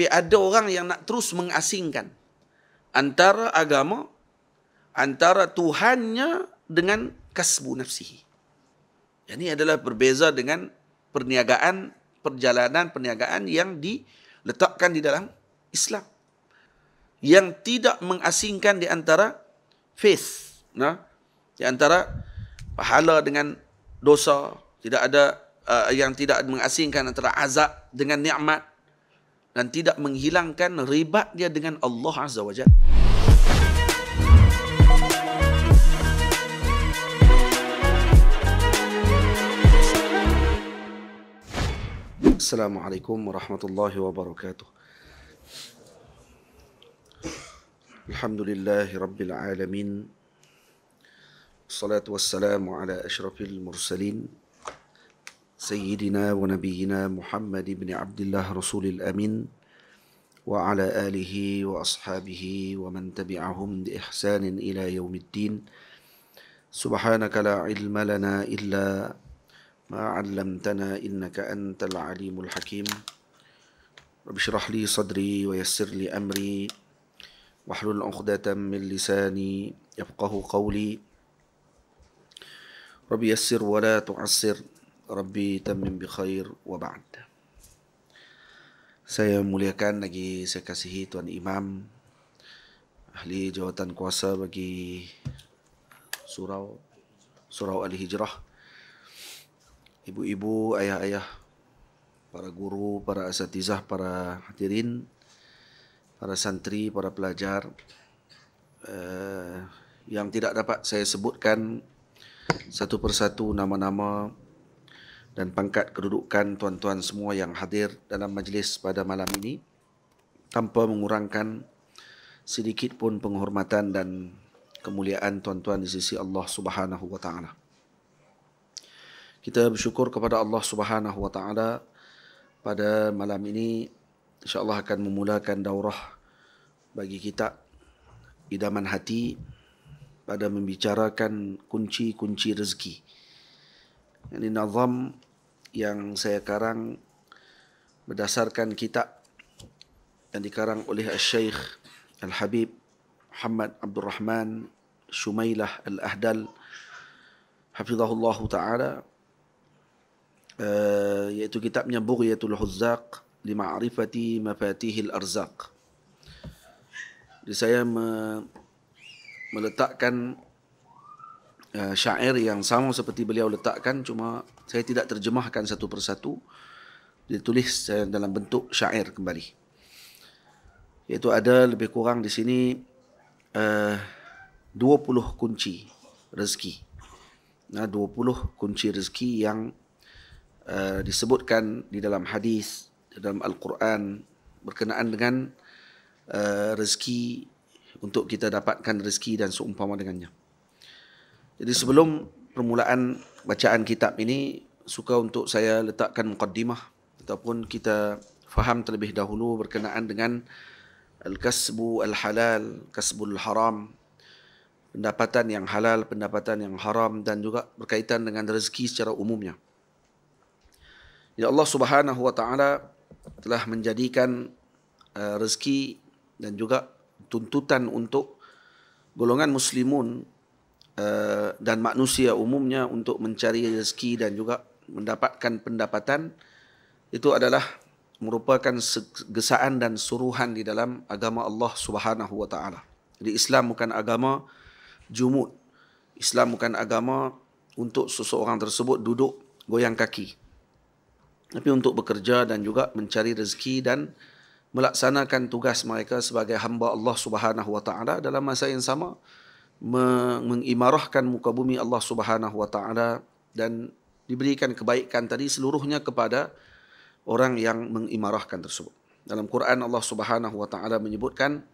Tapi ada orang yang nak terus mengasingkan antara agama, antara Tuhannya dengan kasbu nafsi. Ini adalah berbeza dengan perniagaan, perjalanan, perniagaan yang diletakkan di dalam Islam. Yang tidak mengasingkan di antara faith. Nah, di antara pahala dengan dosa. Tidak ada uh, yang tidak mengasingkan antara azab dengan nikmat dan tidak menghilangkan ribat dia dengan Allah Azza wa Jalla. Assalamualaikum warahmatullahi wabarakatuh. Alhamdulillahi rabbil alamin. Salatu wassalamu ala ashrafil mursalin سيدنا ونبينا محمد بن عبد الله رسول الامين وعلى اله واصحابه ومن تبعهم باحسان الى يوم الدين سبحانك لا علم لنا الا ما علمتنا انك انت العليم الحكيم رب اشرح لي صدري ويسر لي امري واحلل عقدة من لساني يفقه قولي رب يسر ولا تعسر Rabbi tamim bi khair wa ba'd. Saya muliakan lagi saya kasihi Tuan Imam ahli jawatan kuasa bagi surau surau al-hijrah. Ibu-ibu, ayah-ayah, para guru, para asatizah, para hadirin, para santri, para pelajar uh, yang tidak dapat saya sebutkan satu persatu nama-nama dan pangkat kedudukan tuan-tuan semua yang hadir dalam majlis pada malam ini tanpa mengurangkan sedikit pun penghormatan dan kemuliaan tuan-tuan di sisi Allah Subhanahu wa taala. Kita bersyukur kepada Allah Subhanahu wa taala pada malam ini insya-Allah akan memulakan daurah bagi kita idaman hati pada membicarakan kunci-kunci rezeki. Ini yani nazam yang saya karang berdasarkan kitab yang dikarang oleh Al-Syeikh Al-Habib Muhammad Abdul Rahman Shumailah Al-Ahdal Hafizahullah Ta'ala uh, iaitu kitabnya Bughiyatul Huzzaq Lima'rifati al Arzaq Jadi saya me- meletakkan uh, syair yang sama seperti beliau letakkan cuma saya tidak terjemahkan satu persatu. Dia tulis dalam bentuk syair kembali. Iaitu ada lebih kurang di sini eh, uh, 20 kunci rezeki. Nah, 20 kunci rezeki yang uh, disebutkan di dalam hadis, di dalam Al-Quran berkenaan dengan uh, rezeki untuk kita dapatkan rezeki dan seumpama dengannya. Jadi sebelum permulaan bacaan kitab ini suka untuk saya letakkan mukaddimah ataupun kita faham terlebih dahulu berkenaan dengan al-kasbu al-halal, kasbul haram, pendapatan yang halal, pendapatan yang haram dan juga berkaitan dengan rezeki secara umumnya. Ya Allah Subhanahu wa taala telah menjadikan uh, rezeki dan juga tuntutan untuk golongan muslimun Eh, dan manusia umumnya untuk mencari rezeki dan juga mendapatkan pendapatan itu adalah merupakan gesaan dan suruhan di dalam agama Allah Subhanahu wa taala. Jadi Islam bukan agama jumud. Islam bukan agama untuk seseorang tersebut duduk goyang kaki. Tapi untuk bekerja dan juga mencari rezeki dan melaksanakan tugas mereka sebagai hamba Allah Subhanahu wa taala dalam masa yang sama mengimarahkan muka bumi Allah Subhanahu wa taala dan diberikan kebaikan tadi seluruhnya kepada orang yang mengimarahkan tersebut. Dalam Quran Allah Subhanahu wa taala menyebutkan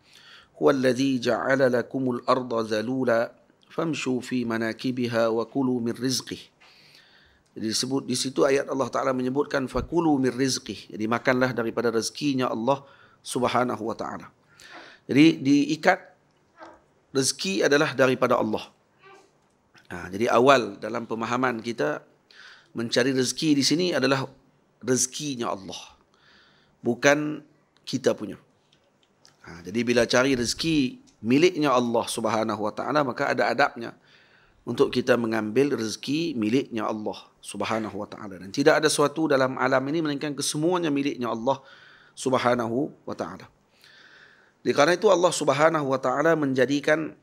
huwallazi ja'ala lakumul arda zalula famshu fi manakibiha wa kulu min rizqih. Jadi disebut di situ ayat Allah Taala menyebutkan fakulu min rizqih. Jadi makanlah daripada rezekinya Allah Subhanahu wa taala. Jadi diikat rezeki adalah daripada Allah. Ha, jadi awal dalam pemahaman kita mencari rezeki di sini adalah rezekinya Allah. Bukan kita punya. Ha, jadi bila cari rezeki miliknya Allah Subhanahu Wa Taala maka ada adabnya untuk kita mengambil rezeki miliknya Allah Subhanahu Wa Taala dan tidak ada sesuatu dalam alam ini melainkan kesemuanya miliknya Allah Subhanahu Wa Taala. Oleh kerana itu Allah Subhanahu wa taala menjadikan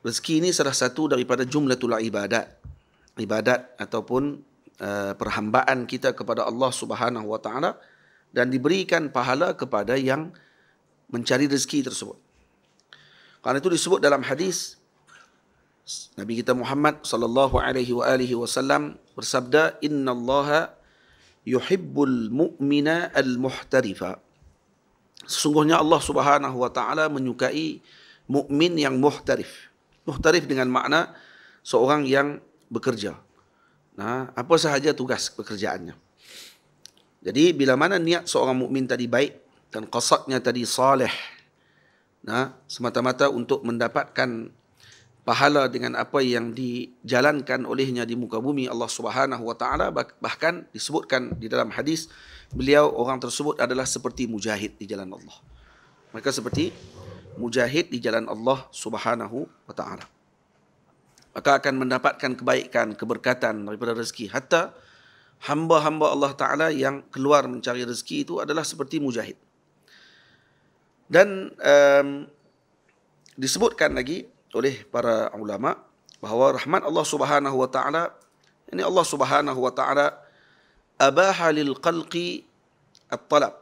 rezeki ini salah satu daripada jumlatul ibadat. Ibadat ataupun uh, perhambaan kita kepada Allah Subhanahu wa taala dan diberikan pahala kepada yang mencari rezeki tersebut. Karena itu disebut dalam hadis Nabi kita Muhammad sallallahu alaihi wa alihi wasallam bersabda innallaha yuhibbul mu'mina al-muhtarifa Sesungguhnya Allah Subhanahu wa taala menyukai mukmin yang muhtarif. Muhtarif dengan makna seorang yang bekerja. Nah, apa sahaja tugas pekerjaannya. Jadi bila mana niat seorang mukmin tadi baik dan qasadnya tadi soleh. Nah, semata-mata untuk mendapatkan pahala dengan apa yang dijalankan olehnya di muka bumi Allah Subhanahu wa taala bahkan disebutkan di dalam hadis beliau orang tersebut adalah seperti mujahid di jalan Allah. Mereka seperti mujahid di jalan Allah Subhanahu wa taala. Maka akan mendapatkan kebaikan, keberkatan daripada rezeki hatta hamba-hamba Allah taala yang keluar mencari rezeki itu adalah seperti mujahid. Dan um, disebutkan lagi oleh para ulama bahawa rahmat Allah Subhanahu wa taala ini Allah Subhanahu wa taala أباح للقلق الطلب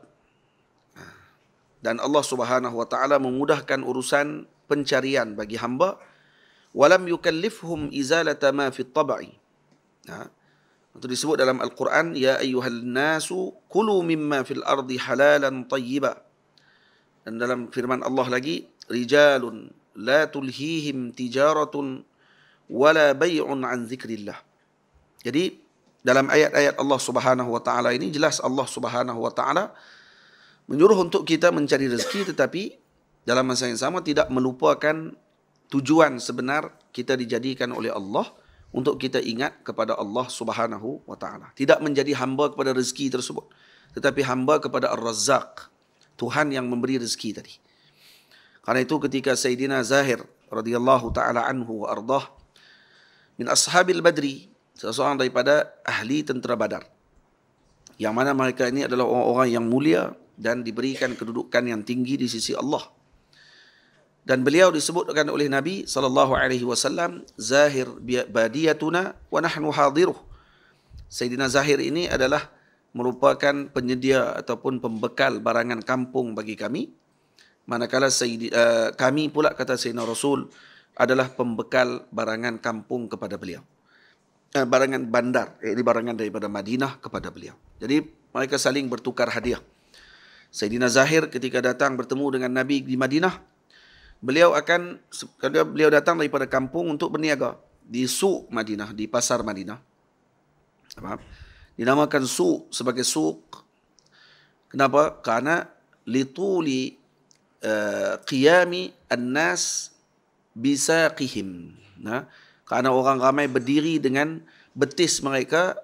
dan Allah Subhanahu wa taala memudahkan urusan pencarian bagi hamba walam yukallifhum izalata ma fi at tab'i ha itu disebut dalam al-Quran ya ayyuhan nasu kulu mimma fil ardi halalan tayyiba dan dalam firman Allah lagi rijalun la tulhihim tijaratun wala bai'un an zikrillah jadi dalam ayat-ayat Allah Subhanahu wa taala ini jelas Allah Subhanahu wa taala menyuruh untuk kita mencari rezeki tetapi dalam masa yang sama tidak melupakan tujuan sebenar kita dijadikan oleh Allah untuk kita ingat kepada Allah Subhanahu wa taala. Tidak menjadi hamba kepada rezeki tersebut tetapi hamba kepada Ar-Razzaq, Tuhan yang memberi rezeki tadi. Karena itu ketika Sayyidina Zahir radhiyallahu taala anhu wa ardah min ashabil badri seseorang daripada ahli tentera badar yang mana mereka ini adalah orang-orang yang mulia dan diberikan kedudukan yang tinggi di sisi Allah dan beliau disebutkan oleh Nabi sallallahu alaihi wasallam zahir badiyatuna wa nahnu hadiruh Sayyidina Zahir ini adalah merupakan penyedia ataupun pembekal barangan kampung bagi kami manakala Sayyidi, uh, kami pula kata Sayyidina Rasul adalah pembekal barangan kampung kepada beliau Eh, barangan bandar, eh, iaitu barangan daripada Madinah kepada beliau. Jadi mereka saling bertukar hadiah. Sayyidina Zahir ketika datang bertemu dengan Nabi di Madinah, beliau akan beliau datang daripada kampung untuk berniaga di Su Madinah, di pasar Madinah. Apa? Dinamakan Su sebagai suq. Kenapa? Karena lituli uh, qiyami an-nas bisaqihim. Nah, Karena orang ramai berdiri dengan betis mereka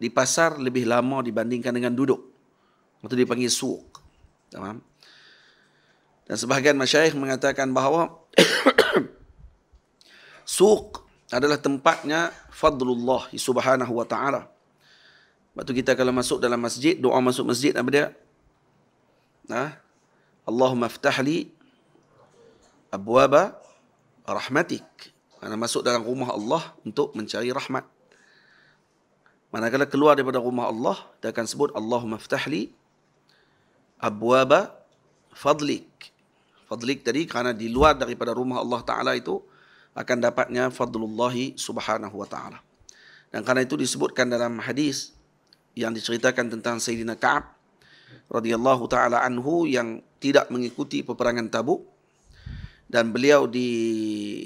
di pasar lebih lama dibandingkan dengan duduk. Itu dipanggil suuk. Dan sebahagian masyayikh mengatakan bahawa suuk adalah tempatnya fadlullah subhanahu wa ta'ala. Waktu kita kalau masuk dalam masjid, doa masuk masjid apa dia? Nah, ha? Allahumma aftahli abwaba rahmatik. Karena masuk dalam rumah Allah untuk mencari rahmat. Manakala keluar daripada rumah Allah, dia akan sebut Allahumma ftahli abwaba fadlik. Fadlik tadi kerana di luar daripada rumah Allah Ta'ala itu akan dapatnya fadlullahi subhanahu wa ta'ala. Dan kerana itu disebutkan dalam hadis yang diceritakan tentang Sayyidina Ka'ab radhiyallahu ta'ala anhu yang tidak mengikuti peperangan tabuk dan beliau di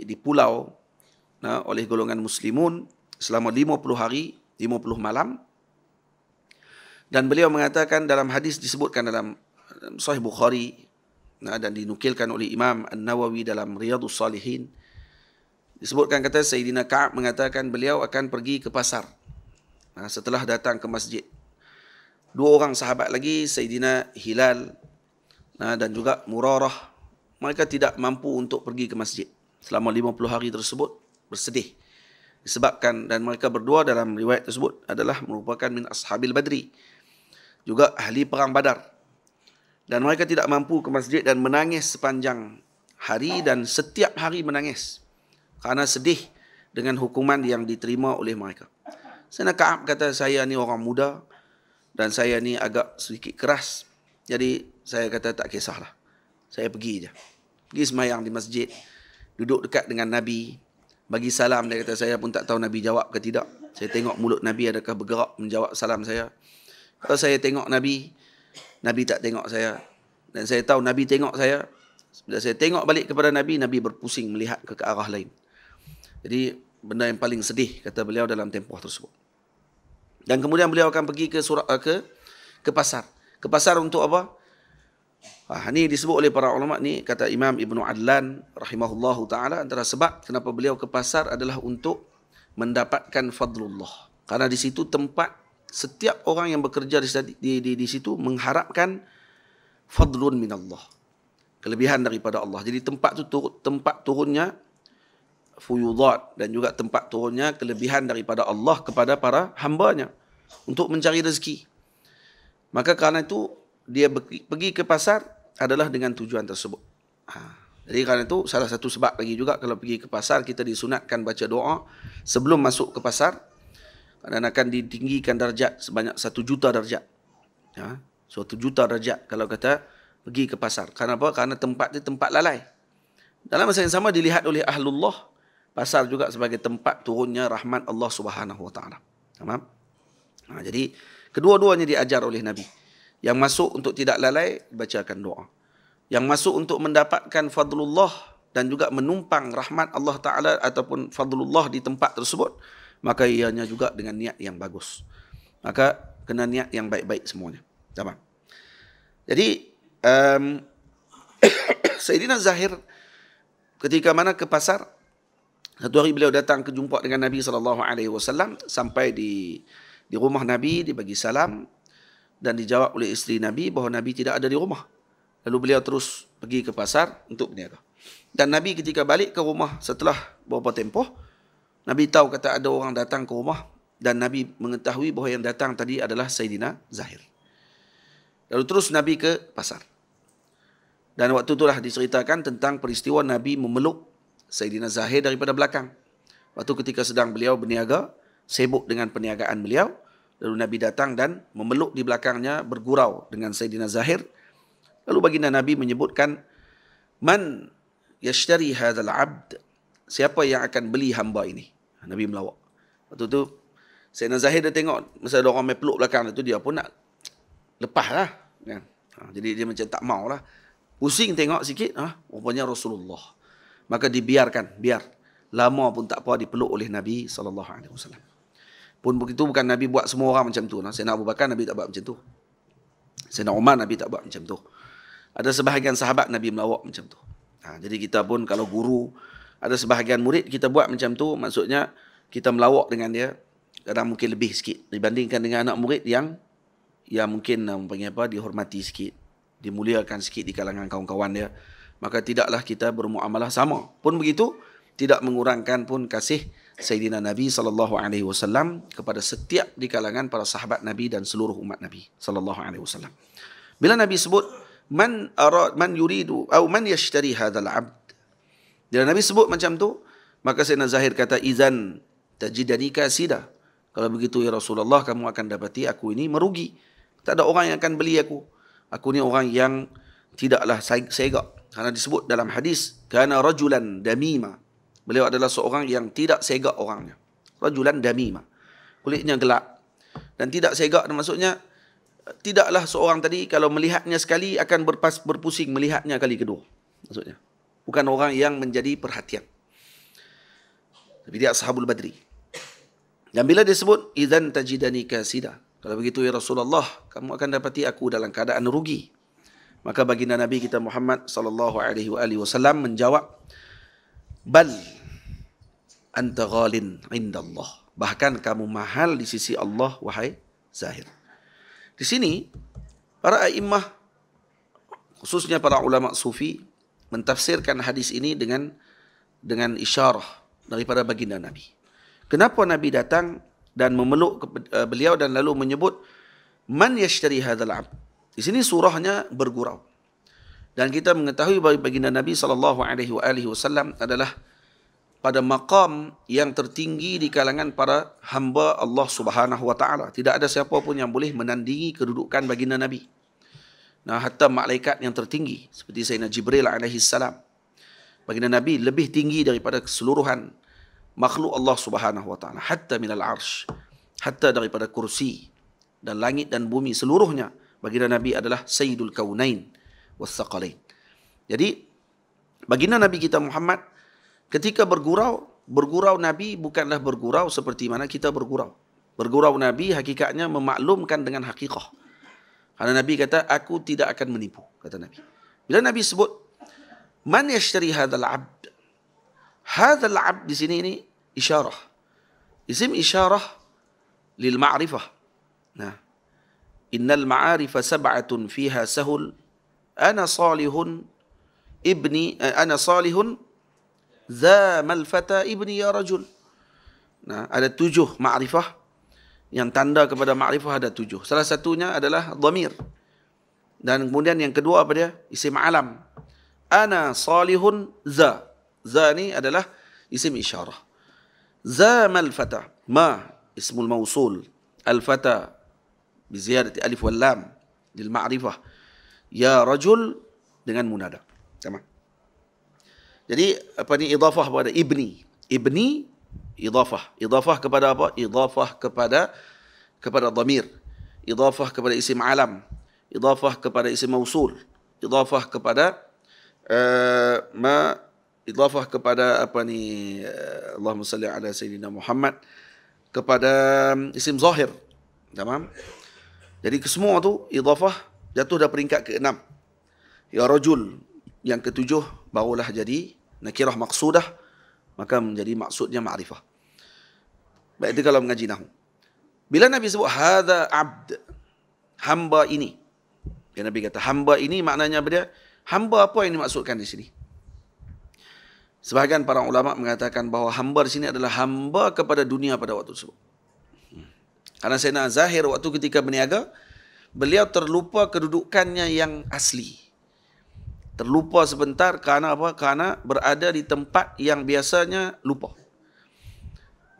di pulau Ha, oleh golongan muslimun selama 50 hari, 50 malam. Dan beliau mengatakan dalam hadis disebutkan dalam Sahih Bukhari ha, dan dinukilkan oleh Imam An-Nawawi dalam Riyadus Salihin. Disebutkan kata Sayyidina Ka'ab mengatakan beliau akan pergi ke pasar ha, setelah datang ke masjid. Dua orang sahabat lagi, Sayyidina Hilal dan juga Murarah. Mereka tidak mampu untuk pergi ke masjid selama 50 hari tersebut bersedih disebabkan dan mereka berdua dalam riwayat tersebut adalah merupakan min ashabil badri juga ahli perang badar dan mereka tidak mampu ke masjid dan menangis sepanjang hari dan setiap hari menangis kerana sedih dengan hukuman yang diterima oleh mereka Sena Kaab kata saya ni orang muda dan saya ni agak sedikit keras jadi saya kata tak kisahlah saya pergi je pergi semayang di masjid duduk dekat dengan Nabi bagi salam dia kata saya pun tak tahu Nabi jawab ke tidak. Saya tengok mulut Nabi adakah bergerak menjawab salam saya. Kalau saya tengok Nabi, Nabi tak tengok saya. Dan saya tahu Nabi tengok saya. Bila saya tengok balik kepada Nabi, Nabi berpusing melihat ke, arah lain. Jadi benda yang paling sedih kata beliau dalam tempoh tersebut. Dan kemudian beliau akan pergi ke surah ke ke pasar. Ke pasar untuk apa? Ah, ini disebut oleh para ulama ni kata Imam Ibn Adlan rahimahullahu taala antara sebab kenapa beliau ke pasar adalah untuk mendapatkan fadlullah. Karena di situ tempat setiap orang yang bekerja di, di, di, di situ mengharapkan fadlun minallah. Kelebihan daripada Allah. Jadi tempat tu tempat turunnya fuyudat dan juga tempat turunnya kelebihan daripada Allah kepada para hambanya untuk mencari rezeki. Maka kerana itu dia pergi ke pasar adalah dengan tujuan tersebut. Ha. Jadi kerana itu salah satu sebab lagi juga kalau pergi ke pasar kita disunatkan baca doa sebelum masuk ke pasar dan akan ditinggikan darjat sebanyak satu juta darjat. Ha. Satu juta darjat kalau kata pergi ke pasar. Kenapa? Kerana tempat itu tempat lalai. Dalam masa yang sama dilihat oleh Ahlullah pasar juga sebagai tempat turunnya rahmat Allah Subhanahu Wa Ha, jadi kedua-duanya diajar oleh Nabi. Yang masuk untuk tidak lalai, bacakan doa. Yang masuk untuk mendapatkan fadlullah dan juga menumpang rahmat Allah Ta'ala ataupun fadlullah di tempat tersebut, maka ianya juga dengan niat yang bagus. Maka kena niat yang baik-baik semuanya. Tamam. Jadi, um, Sayyidina Zahir ketika mana ke pasar, satu hari beliau datang ke jumpa dengan Nabi SAW sampai di di rumah Nabi, dia bagi salam, dan dijawab oleh isteri Nabi bahawa Nabi tidak ada di rumah. Lalu beliau terus pergi ke pasar untuk berniaga. Dan Nabi ketika balik ke rumah setelah beberapa tempoh, Nabi tahu kata ada orang datang ke rumah dan Nabi mengetahui bahawa yang datang tadi adalah Sayyidina Zahir. Lalu terus Nabi ke pasar. Dan waktu itulah diceritakan tentang peristiwa Nabi memeluk Sayyidina Zahir daripada belakang. Waktu ketika sedang beliau berniaga, sibuk dengan perniagaan beliau, Lalu Nabi datang dan memeluk di belakangnya bergurau dengan Sayyidina Zahir. Lalu baginda Nabi menyebutkan, Man yashtari hadal abd. Siapa yang akan beli hamba ini? Nabi melawak. Waktu tu, Sayyidina Zahir dia tengok, masa ada orang main belakang tu, dia pun nak lepas lah. Kan? Ha, jadi dia macam tak mau lah. Pusing tengok sikit, Ah, rupanya Rasulullah. Maka dibiarkan, biar. Lama pun tak apa dipeluk oleh Nabi SAW. Pun begitu bukan Nabi buat semua orang macam tu. Saya nak Abu Nabi tak buat macam tu. Saya nak Umar, Nabi tak buat macam tu. Ada sebahagian sahabat Nabi melawak macam tu. Ha, jadi kita pun kalau guru, ada sebahagian murid kita buat macam tu. Maksudnya kita melawak dengan dia. Kadang mungkin lebih sikit dibandingkan dengan anak murid yang yang mungkin eh, panggil apa dihormati sikit, dimuliakan sikit di kalangan kawan-kawan dia. Maka tidaklah kita bermuamalah sama. Pun begitu, tidak mengurangkan pun kasih Sayyidina Nabi sallallahu alaihi wasallam kepada setiap di kalangan para sahabat Nabi dan seluruh umat Nabi sallallahu alaihi wasallam. Bila Nabi sebut man ara man yuridu atau man yashtari hadzal abd. Bila Nabi sebut macam tu, maka Sayyidina Zahir kata izan tajidani kasida. Kalau begitu ya Rasulullah kamu akan dapati aku ini merugi. Tak ada orang yang akan beli aku. Aku ni orang yang tidaklah segak. Karena disebut dalam hadis kana rajulan damima. Beliau adalah seorang yang tidak segak orangnya. Rajulan damima. Kulitnya gelap. Dan tidak segak maksudnya, tidaklah seorang tadi kalau melihatnya sekali akan berpas, berpusing melihatnya kali kedua. Maksudnya. Bukan orang yang menjadi perhatian. Tapi dia sahabul badri. Dan bila dia sebut, Izan tajidani kasida. Kalau begitu ya Rasulullah, kamu akan dapati aku dalam keadaan rugi. Maka baginda Nabi kita Muhammad sallallahu alaihi wasallam menjawab, bal anta ghalin Allah. bahkan kamu mahal di sisi Allah wahai Zahir di sini para aimmah khususnya para ulama sufi mentafsirkan hadis ini dengan dengan isyarah daripada baginda Nabi kenapa Nabi datang dan memeluk eh, beliau dan lalu menyebut man yashtari hadzal ab di sini surahnya bergurau dan kita mengetahui bahawa baginda Nabi sallallahu alaihi wasallam adalah pada maqam yang tertinggi di kalangan para hamba Allah Subhanahu wa taala. Tidak ada siapa pun yang boleh menandingi kedudukan baginda Nabi. Nah, hatta malaikat yang tertinggi seperti Sayyidina Jibril alaihi salam. Baginda Nabi lebih tinggi daripada keseluruhan makhluk Allah Subhanahu wa taala, hatta minal arsh, hatta daripada kursi dan langit dan bumi seluruhnya. Baginda Nabi adalah Sayyidul Kaunain wassaqalain. Jadi baginda Nabi kita Muhammad ketika bergurau, bergurau Nabi bukanlah bergurau seperti mana kita bergurau. Bergurau Nabi hakikatnya memaklumkan dengan hakikah. Karena Nabi kata, aku tidak akan menipu, kata Nabi. Bila Nabi sebut, Man yashtari hadal abd? Hadal abd di sini ini isyarah. Isim isyarah lil ma'rifah. Nah. Innal ma'arifa sab'atun fiha sahul ana salihun ibni eh, ana salihun za mal fata ibni ya rajul nah ada tujuh ma'rifah yang tanda kepada ma'rifah ada tujuh salah satunya adalah dhamir dan kemudian yang kedua apa dia isim alam ana salihun za za ni adalah isim isyarah za mal fata ma ismul mausul al fata bi ziyadati alif wal lam lil ma'rifah ya rajul dengan munada. Sama. Jadi apa ni idafah kepada ibni. Ibni idafah. Idafah kepada apa? Idafah kepada kepada dhamir. Idafah kepada isim alam. Idafah kepada isim mausul. Idafah kepada uh, ma idafah kepada apa ni eh, Allahumma salli ala sayyidina Muhammad kepada isim zahir. Tamam? Jadi kesemua tu idafah jatuh dah peringkat ke-6. Ya rajul yang ketujuh barulah jadi nakirah maksudah maka menjadi maksudnya ma'rifah. Baik itu kalau mengaji nahu. Bila Nabi sebut hadza abd hamba ini. Bila ya, Nabi kata hamba ini maknanya apa dia? Hamba apa yang dimaksudkan di sini? Sebahagian para ulama mengatakan bahawa hamba di sini adalah hamba kepada dunia pada waktu tersebut. Hmm. Karena saya nak zahir waktu ketika berniaga, beliau terlupa kedudukannya yang asli. Terlupa sebentar kerana apa? Kerana berada di tempat yang biasanya lupa.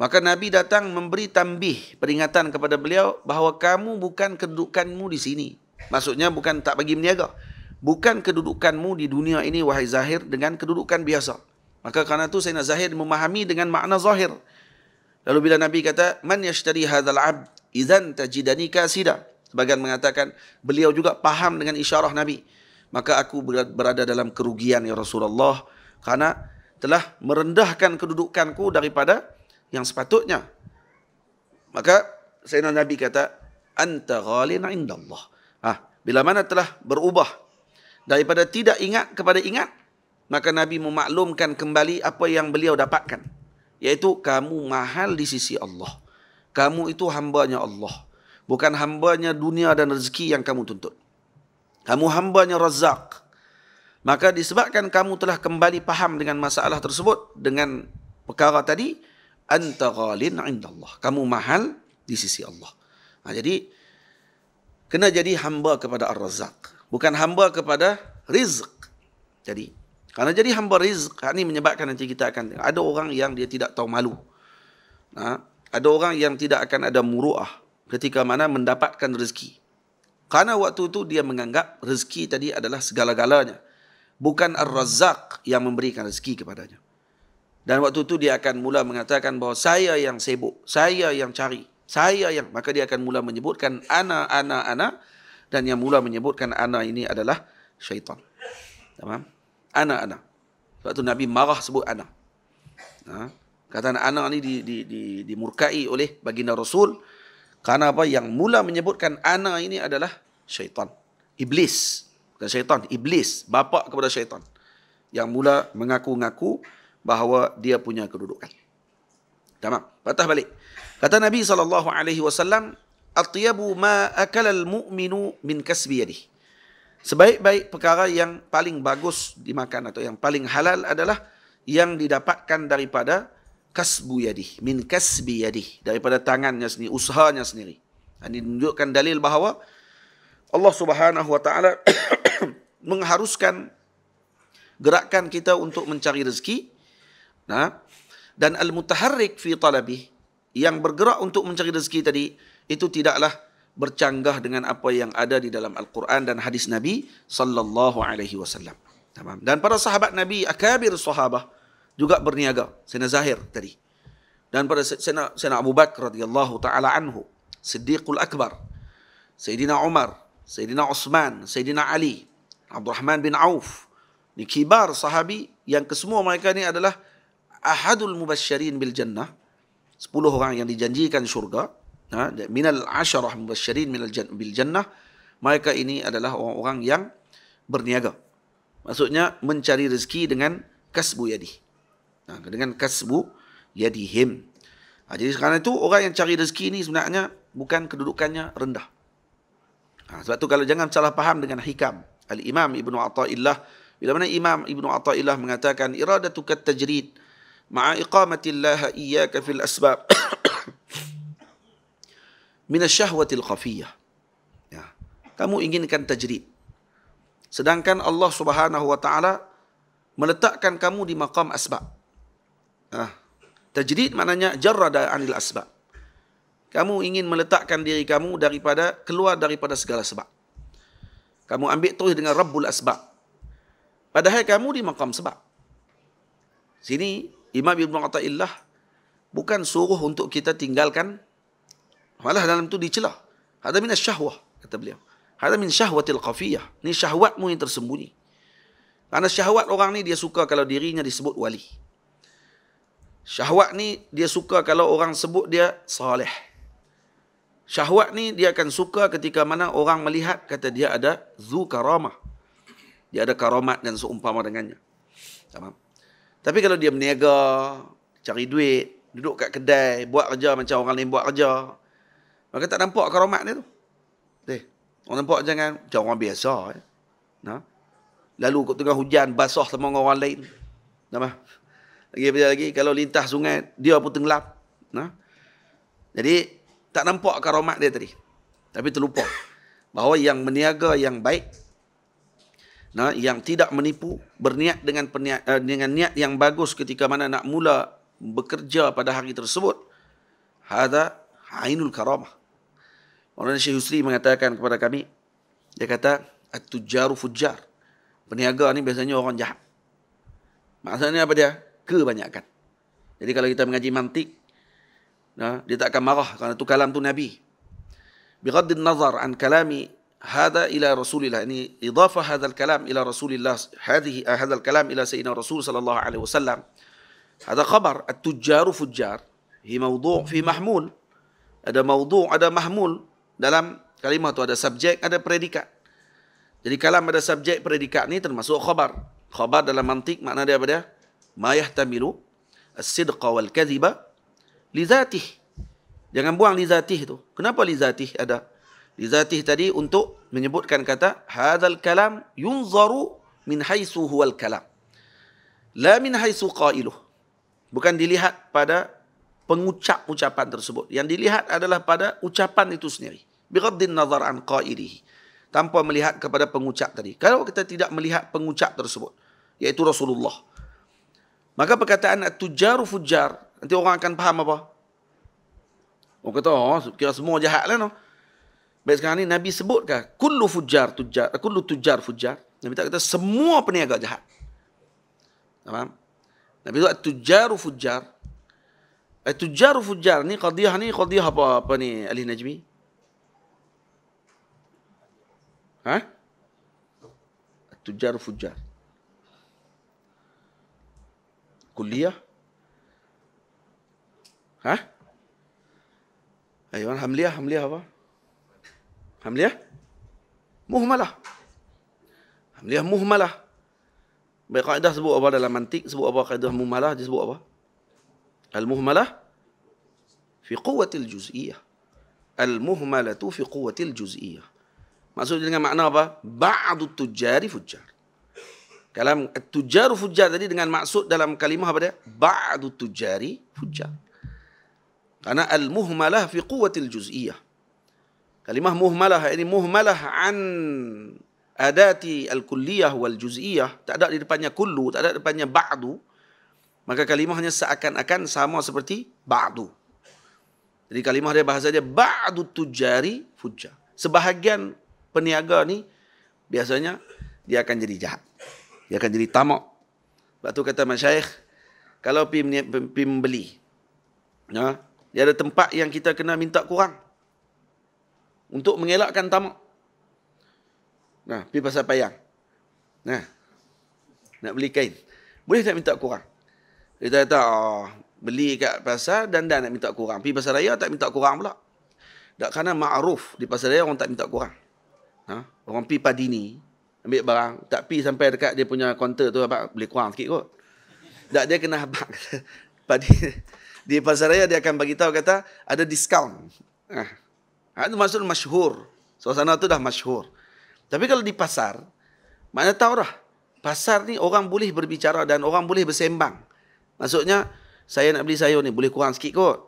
Maka Nabi datang memberi tambih peringatan kepada beliau bahawa kamu bukan kedudukanmu di sini. Maksudnya bukan tak bagi meniaga. Bukan kedudukanmu di dunia ini wahai Zahir dengan kedudukan biasa. Maka kerana itu saya nak Zahir memahami dengan makna Zahir. Lalu bila Nabi kata, Man yashtari hadhal abd, izan tajidani kasidah. Sebagian mengatakan beliau juga paham dengan isyarah Nabi. Maka aku berada dalam kerugian ya Rasulullah. Karena telah merendahkan kedudukanku daripada yang sepatutnya. Maka Sayyidina Nabi kata, Anta ghalina inda Allah. Ha, ah, bila mana telah berubah daripada tidak ingat kepada ingat, maka Nabi memaklumkan kembali apa yang beliau dapatkan. Iaitu kamu mahal di sisi Allah. Kamu itu hambanya Allah. Bukan hambanya dunia dan rezeki yang kamu tuntut. Kamu hambanya razak. Maka disebabkan kamu telah kembali faham dengan masalah tersebut, dengan perkara tadi, anta ghalin indallah. Kamu mahal di sisi Allah. Ha, jadi, kena jadi hamba kepada al razak Bukan hamba kepada rizq. Jadi, karena jadi hamba rizq, ini menyebabkan nanti kita akan, ada orang yang dia tidak tahu malu. Ha, ada orang yang tidak akan ada muruah ketika mana mendapatkan rezeki. Karena waktu itu dia menganggap rezeki tadi adalah segala-galanya. Bukan Ar-Razzaq yang memberikan rezeki kepadanya. Dan waktu itu dia akan mula mengatakan bahawa saya yang sibuk, saya yang cari, saya yang... Maka dia akan mula menyebutkan ana, ana, ana. Dan yang mula menyebutkan ana ini adalah syaitan. Tamam? Ana, ana. Sebab itu Nabi marah sebut ana. Ha? Kataan ana ini di, di, di, dimurkai oleh baginda Rasul. Karena apa yang mula menyebutkan ana ini adalah syaitan. Iblis. Bukan syaitan, iblis. Bapa kepada syaitan. Yang mula mengaku-ngaku bahawa dia punya kedudukan. Tamam. Patah balik. Kata Nabi saw. alaihi wasallam, ma akalal al-mu'minu min kasbi yadih." Sebaik-baik perkara yang paling bagus dimakan atau yang paling halal adalah yang didapatkan daripada kasbu yadih min kasbi yadih daripada tangannya sendiri usahanya sendiri ini menunjukkan dalil bahawa Allah Subhanahu wa taala mengharuskan gerakan kita untuk mencari rezeki nah dan al mutaharrik fi talabi yang bergerak untuk mencari rezeki tadi itu tidaklah bercanggah dengan apa yang ada di dalam Al-Quran dan hadis Nabi sallallahu alaihi wasallam. Tamam. Dan para sahabat Nabi akabir sahabat juga berniaga Sayyidina Zahir tadi dan pada Sayyidina, Sayyidina Abu Bakar radhiyallahu taala anhu Siddiqul Akbar Sayyidina Umar Sayyidina Osman Sayyidina Ali Abdurrahman bin Auf ni kibar sahabi yang kesemua mereka ni adalah ahadul mubasyirin bil jannah sepuluh orang yang dijanjikan syurga ha minal asharah mubasyirin minal bil jannah mereka ini adalah orang-orang yang berniaga maksudnya mencari rezeki dengan kasbu yadi. Ha, dengan kasbu yadihim. Ha, jadi sekarang itu orang yang cari rezeki ini sebenarnya bukan kedudukannya rendah. Ha, sebab tu kalau jangan salah faham dengan hikam al-Imam Ibnu Athaillah bila mana Imam Ibnu Athaillah mengatakan iradatu kat tajrid ma'a iqamatillah iyyaka fil asbab min asyahwatil khafiyah. Ya. Kamu inginkan tajrid. Sedangkan Allah Subhanahu wa taala meletakkan kamu di maqam asbab. Ah. Tajrid maknanya jarrada anil asbab. Kamu ingin meletakkan diri kamu daripada keluar daripada segala sebab. Kamu ambil terus dengan Rabbul Asbab. Padahal kamu di makam sebab. Sini Imam Ibn Qatailah bukan suruh untuk kita tinggalkan malah dalam tu dicelah Hada min syahwah kata beliau. Hada min syahwatil qafiyah. Ini syahwatmu yang tersembunyi. Karena syahwat orang ni dia suka kalau dirinya disebut wali. Syahwat ni dia suka kalau orang sebut dia salih. Syahwat ni dia akan suka ketika mana orang melihat kata dia ada zu karamah. Dia ada karamat dan seumpama dengannya. Faham? Tapi kalau dia berniaga, cari duit, duduk kat kedai, buat kerja macam orang lain buat kerja, maka tak nampak karamat dia tu. Eh, orang nampak jangan macam orang biasa. Eh. Nah. Lalu kat tengah hujan, basah sama orang lain. Nampak? lagi banyak lagi kalau lintas sungai dia pun tenggelam nah jadi tak nampak karomah dia tadi tapi terlupa bahawa yang meniaga yang baik nah yang tidak menipu berniat dengan perniat, eh, dengan niat yang bagus ketika mana nak mula bekerja pada hari tersebut hada ainul karamah Orang Syekh Husri mengatakan kepada kami dia kata at-tujaru fujjar peniaga ni biasanya orang jahat maksudnya apa dia suka Jadi kalau kita mengaji mantik, ya, dia tak akan marah kerana tu kalam tu Nabi. Biradid nazar an kalami hada ila Rasulillah. Ini idafa hada kalam ila Rasulillah. Hadihi eh, hada kalam ila Sayyidina Rasul sallallahu alaihi wasallam. Ada khabar at-tujjaru fujjar. Hi mawdu' fi mahmul. Ada mawdu' ada mahmul. Dalam kalimah tu ada subjek, ada predikat. Jadi kalam ada subjek, predikat ni termasuk khabar. Khabar dalam mantik makna dia apa dia? ma yahtamilu as-sidqa wal kadhiba li zatih. Jangan buang li zatih tu. Kenapa li zatih ada? Li zatih tadi untuk menyebutkan kata hadzal kalam yunzaru min haitsu al kalam. La min haitsu qailuh. Bukan dilihat pada pengucap ucapan tersebut. Yang dilihat adalah pada ucapan itu sendiri. Bighaddin nazar an qailihi. Tanpa melihat kepada pengucap tadi. Kalau kita tidak melihat pengucap tersebut. Iaitu Rasulullah. Maka perkataan tujaru fujar, nanti orang akan faham apa? Orang kata, oh, kira semua jahat lah. No? Baik sekarang ni Nabi sebutkan, kullu fujar tujar, kullu tujar fujar. Nabi tak kata semua peniaga jahat. Faham? Nabi tu tujaru fujar. Eh, tujaru fujar ni qadiyah ni qadiyah apa, apa ni Ali Najmi? Ha? Tujaru fujar. كليه ها ايوه انا همليها همليها بقى همليها مهمله همليها مهمله بقاعده سبوق أبا dalam mantik سبوق أبا قاعده مهمله دي سبوق أبا المهمله في قوه الجزئيه المهمله في قوه الجزئيه maksudnya dengan makna apa ba'du tujari fujar dalam tujaru fujar tadi dengan maksud dalam kalimah apa dia? Ba'du tujari fujar. Karena al-muhmalah fi quwwatil juz'iyah. Kalimah muhmalah ini muhmalah an adati al-kulliyah wal juz'iyah, tak ada di depannya kullu, tak ada di depannya ba'du. Maka kalimahnya seakan-akan sama seperti ba'du. Jadi kalimah dia bahasa dia ba'du tujari fujar. Sebahagian peniaga ni biasanya dia akan jadi jahat. Dia akan jadi tamak. Sebab tu kata masyayikh, kalau pergi, pergi membeli, ya, dia ada tempat yang kita kena minta kurang. Untuk mengelakkan tamak. Nah, pergi pasal payang. Nah, nak beli kain. Boleh tak minta kurang? Dia kata, oh, ah, beli kat pasar dan dah nak minta kurang. Pergi pasar raya tak minta kurang pula. Tak kerana ma'ruf di pasar raya orang tak minta kurang. Ha? Orang pergi padi ambil barang tak pi sampai dekat dia punya counter tu abang boleh kurang sikit kot tak dia kena abang pada di pasaraya dia akan bagi tahu kata ada diskaun ha itu maksud masyhur suasana tu dah masyhur tapi kalau di pasar mana tahu dah pasar ni orang boleh berbicara dan orang boleh bersembang maksudnya saya nak beli sayur ni boleh kurang sikit kot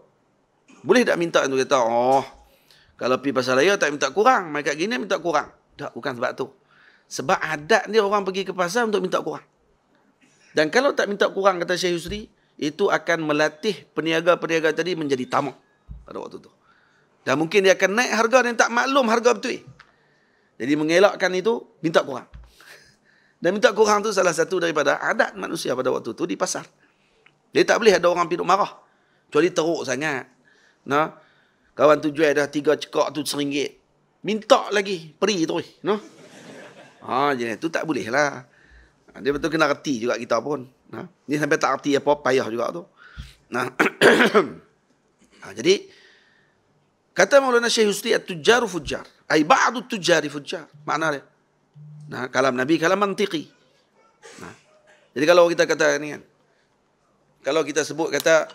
boleh tak minta tu kata oh kalau pi pasaraya tak minta kurang mereka gini minta kurang tak bukan sebab tu sebab adat ni orang pergi ke pasar untuk minta kurang. Dan kalau tak minta kurang kata Syekh Yusri, itu akan melatih peniaga-peniaga tadi menjadi tamak pada waktu tu. Dan mungkin dia akan naik harga dan tak maklum harga betul. Eh. Jadi mengelakkan itu, minta kurang. Dan minta kurang tu salah satu daripada adat manusia pada waktu tu di pasar. Dia tak boleh ada orang piduk marah. Kecuali teruk sangat. Nah, kawan tu jual dah tiga cekak tu seringgit. Minta lagi, peri tu. Nah. Ha jenis tu tak boleh lah. Ha, dia betul kena reti juga kita pun. Ha. Dia sampai tak reti apa payah juga tu. Nah. ha, jadi kata Maulana Syekh Husti at-tujjaru fujjar. Ai ba'du tujjari fujjar. Makna dia. Nah, kalam Nabi kalam mantiqi. Nah. Jadi kalau kita kata ni kan. Kalau kita sebut kata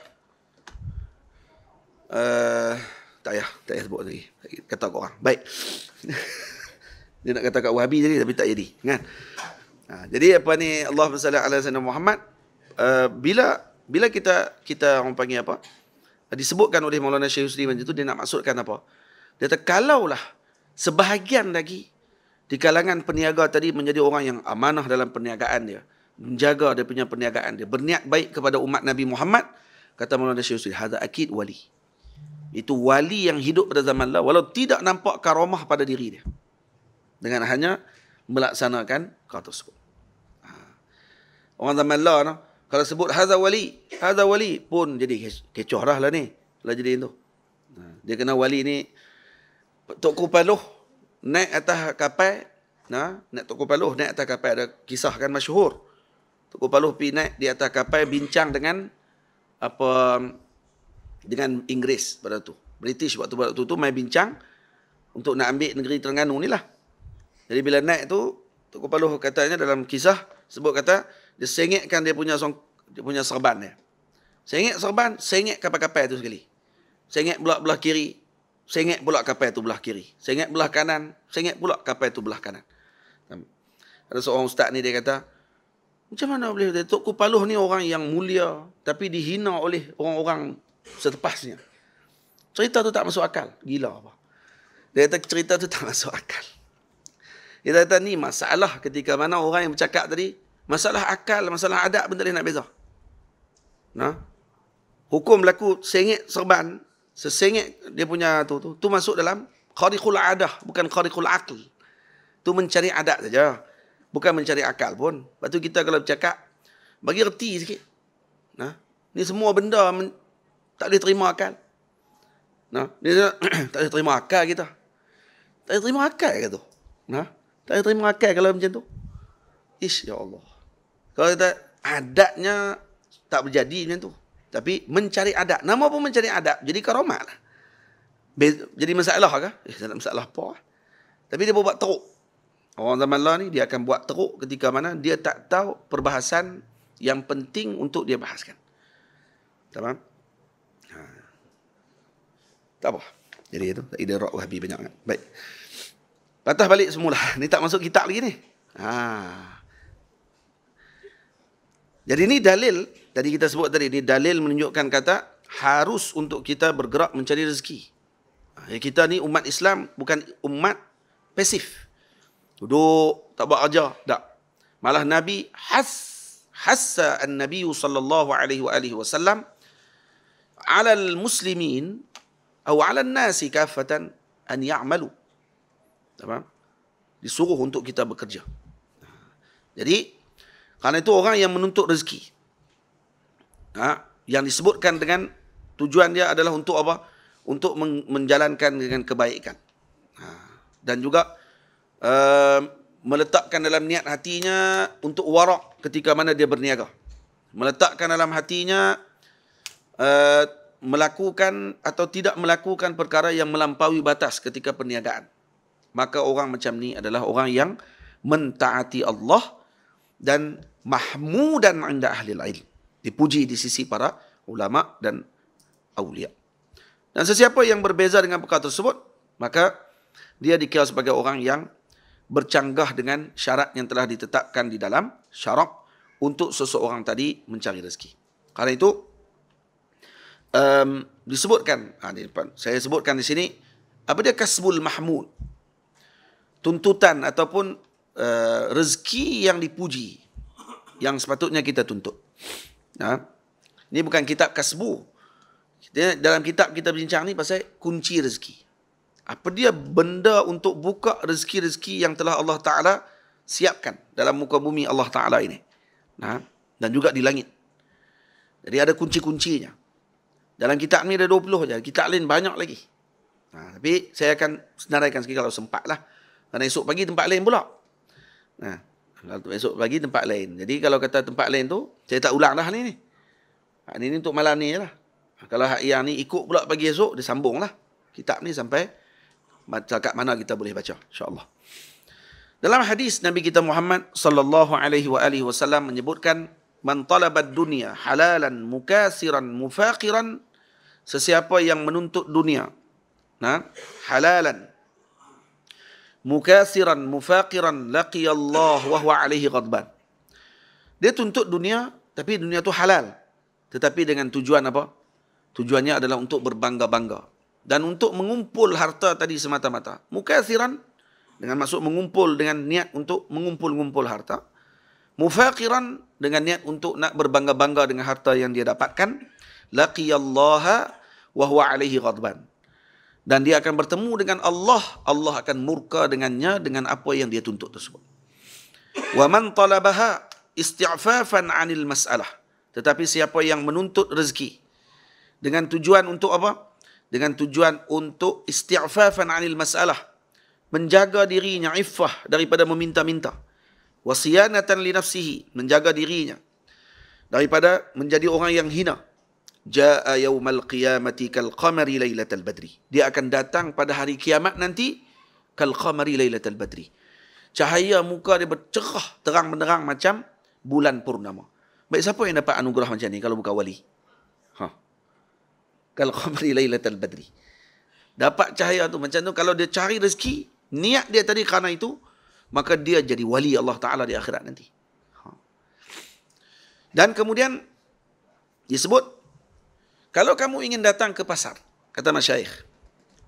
uh, tak ya tak payah sebut lagi. Kata kau orang. Baik. Dia nak kata kat Wahabi jadi tapi tak jadi kan. Ha, jadi apa ni Allah bersalah ala sana Muhammad uh, bila bila kita kita orang panggil apa disebutkan oleh Maulana Syekh Husri macam tu dia nak maksudkan apa? Dia kata kalaulah sebahagian lagi di kalangan peniaga tadi menjadi orang yang amanah dalam perniagaan dia, menjaga dia punya perniagaan dia, berniat baik kepada umat Nabi Muhammad, kata Maulana Syekh Husri, hadza akid wali. Itu wali yang hidup pada zaman Allah walau tidak nampak karamah pada diri dia dengan hanya melaksanakan kau tersebut. Ha. Orang zaman lah no? kalau sebut hadza wali, hadza wali pun jadi kecoh lah ni. Lah jadi tu. Ha. Dia kena wali ni Tok Kupaloh naik atas kapal, nah, naik Tok Kupaloh naik atas kapal ada kisah kan masyhur. Tok Kupaloh pi naik di atas kapal bincang dengan apa dengan Inggeris pada tu. British waktu waktu tu, tu main bincang untuk nak ambil negeri Terengganu ni lah. Jadi bila naik tu Tok Paluh katanya dalam kisah sebut kata dia sengitkan dia punya song, dia punya serban dia. Sengit serban, sengit kapal-kapal tu sekali. Sengit pula belah kiri, sengit pula kapal tu belah kiri. Sengit belah kanan, sengit pula kapal tu belah kanan. Ada seorang ustaz ni dia kata, macam mana boleh dia Tok Paluh ni orang yang mulia tapi dihina oleh orang-orang setepasnya. Cerita tu tak masuk akal, gila apa. Dia kata cerita tu tak masuk akal. Dia kata ni masalah ketika mana orang yang bercakap tadi Masalah akal, masalah adab benda ni nak beza nah? Hukum laku sengit serban Sesengit dia punya tu tu tu masuk dalam Kharikul adah bukan kharikul akal Tu mencari adab saja Bukan mencari akal pun Lepas tu kita kalau bercakap Bagi reti sikit nah? Ni semua benda men- tak boleh terima akal Nah, dia tak boleh terima akal kita. Tak boleh terima akal kata tu. Nah. Tak boleh terima akal kalau macam tu. Ish, ya Allah. Kalau kata, adatnya tak berjadi macam tu. Tapi mencari adat. Nama pun mencari adat. Jadi karamat lah. Jadi masalah ke? Eh, tak masalah apa lah. Tapi dia buat teruk. Orang zaman lah ni, dia akan buat teruk ketika mana dia tak tahu perbahasan yang penting untuk dia bahaskan. Tamam? Ha. Tak apa. Jadi itu, tak ada rak wahabi banyak kan? Baik. Patah balik semula. Ni tak masuk kitab lagi ni. Ha. Jadi ni dalil. Tadi kita sebut tadi. Ni dalil menunjukkan kata. Harus untuk kita bergerak mencari rezeki. Ha, kita ni umat Islam. Bukan umat pasif. Duduk. Tak buat kerja. Tak. Malah Nabi. Has. Hassa an-Nabi sallallahu alaihi wa alihi wasallam. Alal muslimin. Atau alal nasi kafatan. An ya'malu apa? Disuruh untuk kita bekerja. Jadi, karena itu orang yang menuntut rezeki. Ha? Yang disebutkan dengan tujuan dia adalah untuk apa? Untuk menjalankan dengan kebaikan. Ha. Dan juga uh, meletakkan dalam niat hatinya untuk warak ketika mana dia berniaga. Meletakkan dalam hatinya uh, melakukan atau tidak melakukan perkara yang melampaui batas ketika perniagaan maka orang macam ni adalah orang yang mentaati Allah dan mahmudan inda ahli ilm dipuji di sisi para ulama dan aulia dan sesiapa yang berbeza dengan perkara tersebut maka dia dikira sebagai orang yang bercanggah dengan syarat yang telah ditetapkan di dalam syarak untuk seseorang tadi mencari rezeki. Karena itu um, disebutkan ha, di depan, saya sebutkan di sini apa dia kasbul mahmud tuntutan ataupun uh, rezeki yang dipuji yang sepatutnya kita tuntut. Ha? Ini bukan kitab kasbu. Dalam kitab kita bincang ni pasal kunci rezeki. Apa dia benda untuk buka rezeki-rezeki yang telah Allah Ta'ala siapkan dalam muka bumi Allah Ta'ala ini. Ha? Dan juga di langit. Jadi ada kunci-kuncinya. Dalam kitab ni ada 20 je. Kitab lain banyak lagi. Ha, tapi saya akan senaraikan sikit kalau sempat lah. Dan esok pagi tempat lain pula. Nah, esok pagi tempat lain. Jadi kalau kata tempat lain tu, saya tak ulang dah ni. Ini, ini, untuk malam ni lah. Ha, kalau yang ni ikut pula pagi esok, dia sambung lah. Kitab ni sampai kat mana kita boleh baca. InsyaAllah. Dalam hadis Nabi kita Muhammad sallallahu alaihi wa alihi wasallam menyebutkan man talabat dunia halalan mukasiran mufaqiran sesiapa yang menuntut dunia nah halalan mukasiran mufaqiran laqiya Allah wa huwa alaihi ghadban. Dia tuntut dunia tapi dunia tu halal. Tetapi dengan tujuan apa? Tujuannya adalah untuk berbangga-bangga dan untuk mengumpul harta tadi semata-mata. Mukasiran dengan maksud mengumpul dengan niat untuk mengumpul-ngumpul harta. Mufaqiran dengan niat untuk nak berbangga-bangga dengan harta yang dia dapatkan. Laqiya Allah wa huwa alaihi ghadban dan dia akan bertemu dengan Allah Allah akan murka dengannya dengan apa yang dia tuntut tersebut wa man talabaha isti'fafan 'anil mas'alah tetapi siapa yang menuntut rezeki dengan tujuan untuk apa dengan tujuan untuk isti'fafan 'anil mas'alah menjaga dirinya iffah daripada meminta-minta wasiyanatan li nafsihi menjaga dirinya daripada menjadi orang yang hina Ja'a yawmal qiyamati kalqamari laylatal badri. Dia akan datang pada hari kiamat nanti. kal Kalqamari laylatal badri. Cahaya muka dia bercerah terang benderang macam bulan purnama. Baik siapa yang dapat anugerah macam ni kalau bukan wali? Ha. Kalqamari laylatal badri. Dapat cahaya tu macam tu. Kalau dia cari rezeki, niat dia tadi kerana itu. Maka dia jadi wali Allah Ta'ala di akhirat nanti. Ha. Dan kemudian disebut. Kalau kamu ingin datang ke pasar, kata masyayikh.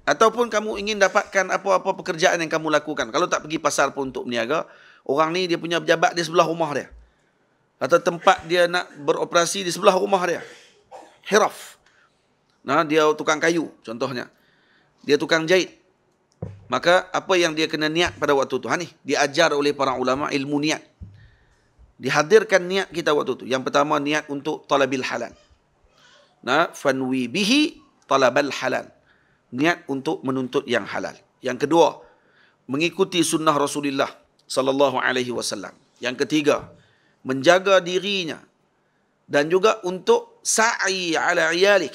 Ataupun kamu ingin dapatkan apa-apa pekerjaan yang kamu lakukan. Kalau tak pergi pasar pun untuk berniaga, orang ni dia punya pejabat di sebelah rumah dia. Atau tempat dia nak beroperasi di sebelah rumah dia. Hiraf. Nah, dia tukang kayu contohnya. Dia tukang jahit. Maka apa yang dia kena niat pada waktu tu? Ha diajar oleh para ulama ilmu niat. Dihadirkan niat kita waktu tu. Yang pertama niat untuk talabil halal na fanwi bihi talabal halal niat untuk menuntut yang halal yang kedua mengikuti sunnah Rasulullah sallallahu alaihi wasallam yang ketiga menjaga dirinya dan juga untuk sa'i ala iyalik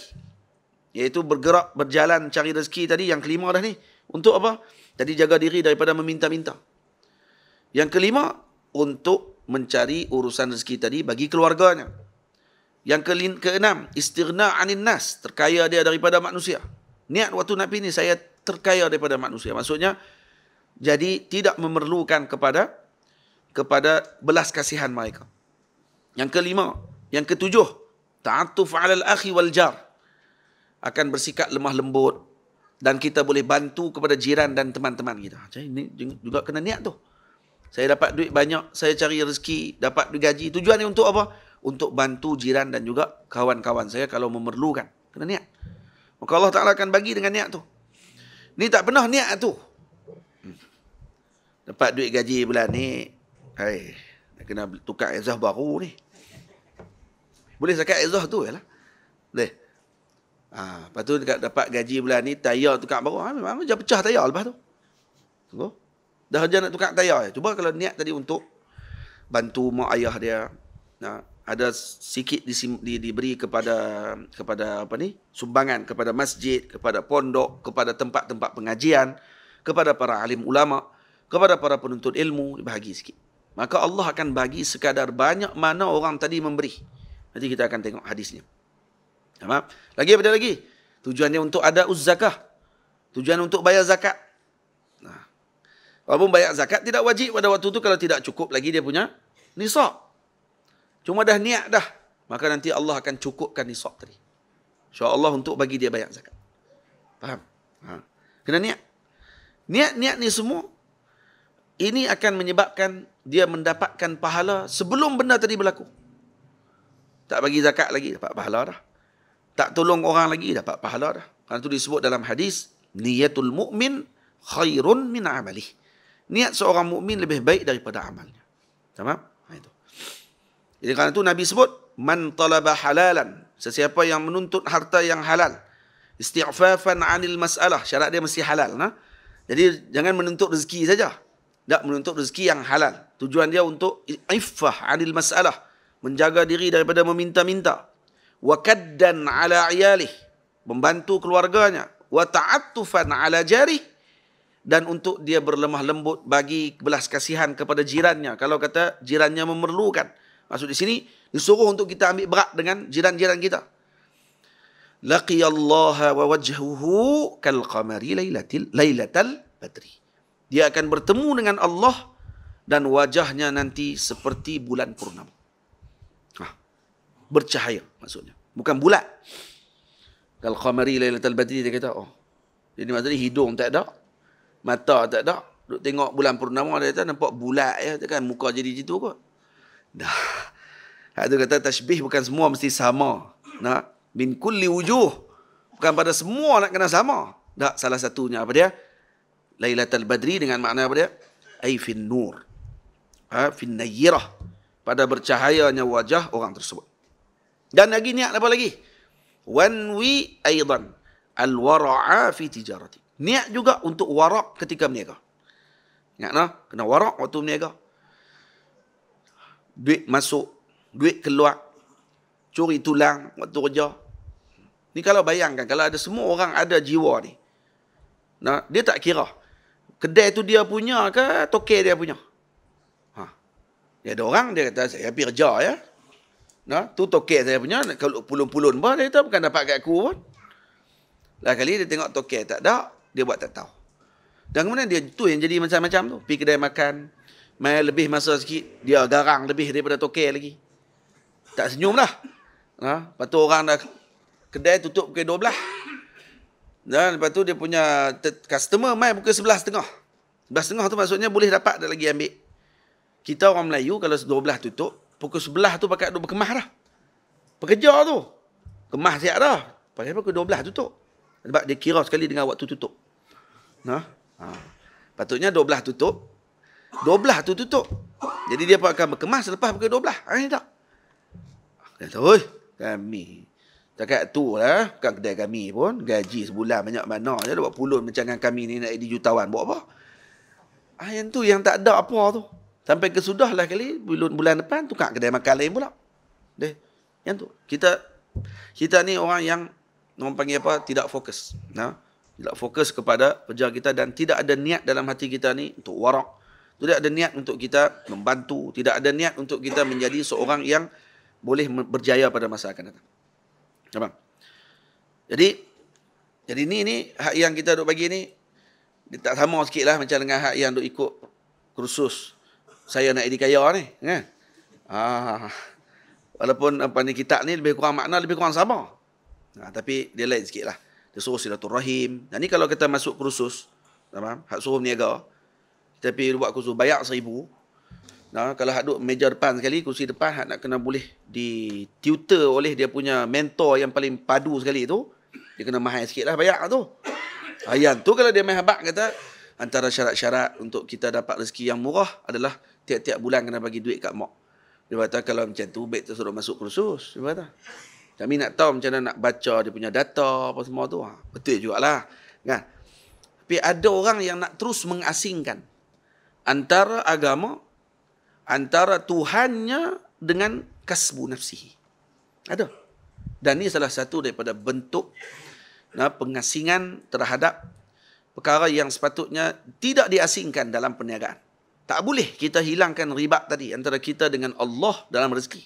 iaitu bergerak berjalan cari rezeki tadi yang kelima dah ni untuk apa jadi jaga diri daripada meminta-minta yang kelima untuk mencari urusan rezeki tadi bagi keluarganya yang ke keenam, istighna anin nas, terkaya dia daripada manusia. Niat waktu nabi ini saya terkaya daripada manusia. Maksudnya, jadi tidak memerlukan kepada kepada belas kasihan mereka. Yang kelima, yang ketujuh, ta'atuf al akhi wal jar. Akan bersikap lemah lembut dan kita boleh bantu kepada jiran dan teman-teman kita. Jadi ini juga kena niat tu. Saya dapat duit banyak, saya cari rezeki, dapat duit gaji. Tujuan ni untuk Apa? untuk bantu jiran dan juga kawan-kawan saya kalau memerlukan. Kena niat. Maka Allah Ta'ala akan bagi dengan niat tu. Ni tak pernah niat tu. Hmm. Dapat duit gaji bulan ni. Hai, kena tukar izah baru ni. Boleh zakat izah tu je lah. Boleh. Ha, lepas tu dapat gaji bulan ni, tayar tukar baru. Ha, memang dia pecah tayar lepas tu. Tunggu. Dah saja nak tukar tayar. Cuba kalau niat tadi untuk bantu mak ayah dia. Nak ada sikit disim, di, diberi kepada kepada apa ni sumbangan kepada masjid kepada pondok kepada tempat-tempat pengajian kepada para alim ulama kepada para penuntut ilmu bahagi sikit maka Allah akan bagi sekadar banyak mana orang tadi memberi nanti kita akan tengok hadisnya tamam lagi apa lagi tujuannya untuk ada uzzakah tujuan untuk bayar zakat walaupun bayar zakat tidak wajib pada waktu itu kalau tidak cukup lagi dia punya nisab Cuma dah niat dah. Maka nanti Allah akan cukupkan nisab tadi. InsyaAllah untuk bagi dia bayar zakat. Faham? Ha. Kena niat. Niat-niat ni semua, ini akan menyebabkan dia mendapatkan pahala sebelum benda tadi berlaku. Tak bagi zakat lagi, dapat pahala dah. Tak tolong orang lagi, dapat pahala dah. Karena itu disebut dalam hadis, niyatul mu'min khairun min amalih. Niat seorang mukmin lebih baik daripada amalnya. Tamam? Jadi kerana itu Nabi sebut man talaba halalan sesiapa yang menuntut harta yang halal isti'fafan 'anil mas'alah syarat dia mesti halal nah. Jadi jangan menuntut rezeki saja. Tak menuntut rezeki yang halal. Tujuan dia untuk iffah 'anil mas'alah menjaga diri daripada meminta-minta. Wa kaddan 'ala 'iyalih membantu keluarganya wa ta'attufan 'ala jarih dan untuk dia berlemah lembut bagi belas kasihan kepada jirannya kalau kata jirannya memerlukan. Maksud di sini disuruh untuk kita ambil berat dengan jiran-jiran kita. Laqiyallaha wa wajhuhu kal qamari lailatil lailatal badri. Dia akan bertemu dengan Allah dan wajahnya nanti seperti bulan purnama. Ah, bercahaya maksudnya. Bukan bulat. Kalqamari qamari lailatal badri dia kata, oh. Jadi maksudnya hidung tak ada, mata tak ada, duk tengok bulan purnama dia kata nampak bulat ya, kan muka jadi gitu kot. Dah. Hak tu kata tasbih bukan semua mesti sama. Nak bin kulli wujuh. Bukan pada semua nak kena sama. Tak salah satunya apa dia? Lailatul Badri dengan makna apa dia? Ai fin nur. Ha, fin nayyirah. Pada bercahayanya wajah orang tersebut. Dan lagi niat apa lagi? Wanwi aidan al-wara'a fi tijarati. Niat juga untuk warak ketika berniaga. Ingat nah, kena warak waktu berniaga duit masuk, duit keluar, curi tulang waktu kerja. Ni kalau bayangkan, kalau ada semua orang ada jiwa ni, nah, dia tak kira. Kedai tu dia punya ke toke dia punya? Ha. Dia ada orang, dia kata, saya pergi kerja ya. Nah, tu toke saya punya, kalau pulun-pulun pun, dia kata, bukan dapat kat aku pun. Lah kali dia tengok toke tak ada, dia buat tak tahu. Dan kemudian dia tu yang jadi macam-macam tu. Pergi kedai makan, Main lebih masa sikit, dia garang lebih daripada tokel lagi. Tak senyum lah. Ha? Lepas tu orang dah kedai tutup pukul 12. Dan lepas tu dia punya customer main pukul 11.30. setengah tu maksudnya boleh dapat dah lagi ambil. Kita orang Melayu kalau belah tutup, pukul sebelah tu pakai duduk berkemah dah. Pekerja tu. Kemah siap dah. Pada pukul 12 tutup. Sebab dia kira sekali dengan waktu tutup. Nah, ha? ha. Patutnya 12 tutup, Doblah tu tutup. Jadi dia pun akan berkemas selepas pukul doblah. Ha ni tak. Dia kata, oi, kami. Cakap tu lah, bukan kedai kami pun. Gaji sebulan banyak mana. Dia dapat pulun macam dengan kami ni nak jadi jutawan. Buat apa? Ah, yang tu yang tak ada apa tu. Sampai kesudah lah kali, bulan, bulan depan, tukar kedai makan lain pula. Deh, yang tu. Kita kita ni orang yang, orang panggil apa, tidak fokus. Nah, tidak fokus kepada kerja kita dan tidak ada niat dalam hati kita ni untuk warak, tidak ada niat untuk kita membantu. Tidak ada niat untuk kita menjadi seorang yang boleh berjaya pada masa akan datang. Nampak? Jadi, jadi ni ini hak yang kita duk bagi ni, dia tak sama sikit lah macam dengan hak yang duk ikut kursus saya nak jadi kaya ni. Kan? Ah, walaupun apa ni kitab ni lebih kurang makna, lebih kurang sama. Nah, tapi dia lain sikit lah. Dia suruh silaturahim. Dan ni kalau kita masuk kursus, nampak? hak suruh niaga, tapi buat kursus bayar seribu. Nah, kalau hak duduk meja depan sekali, kursi depan hak nak kena boleh di tutor oleh dia punya mentor yang paling padu sekali tu. Dia kena mahal sikit lah bayar tu. Ah, yang tu kalau dia main habak kata, antara syarat-syarat untuk kita dapat rezeki yang murah adalah tiap-tiap bulan kena bagi duit kat mak. Dia kata kalau macam tu, baik tersuruh masuk kursus. Dia kata. Kami nak tahu macam mana nak baca dia punya data apa semua tu. Ah, betul jugalah. Kan? Tapi ada orang yang nak terus mengasingkan antara agama antara Tuhannya dengan kasbu nafsihi. Ada. Dan ini salah satu daripada bentuk nah, pengasingan terhadap perkara yang sepatutnya tidak diasingkan dalam perniagaan. Tak boleh kita hilangkan riba tadi antara kita dengan Allah dalam rezeki.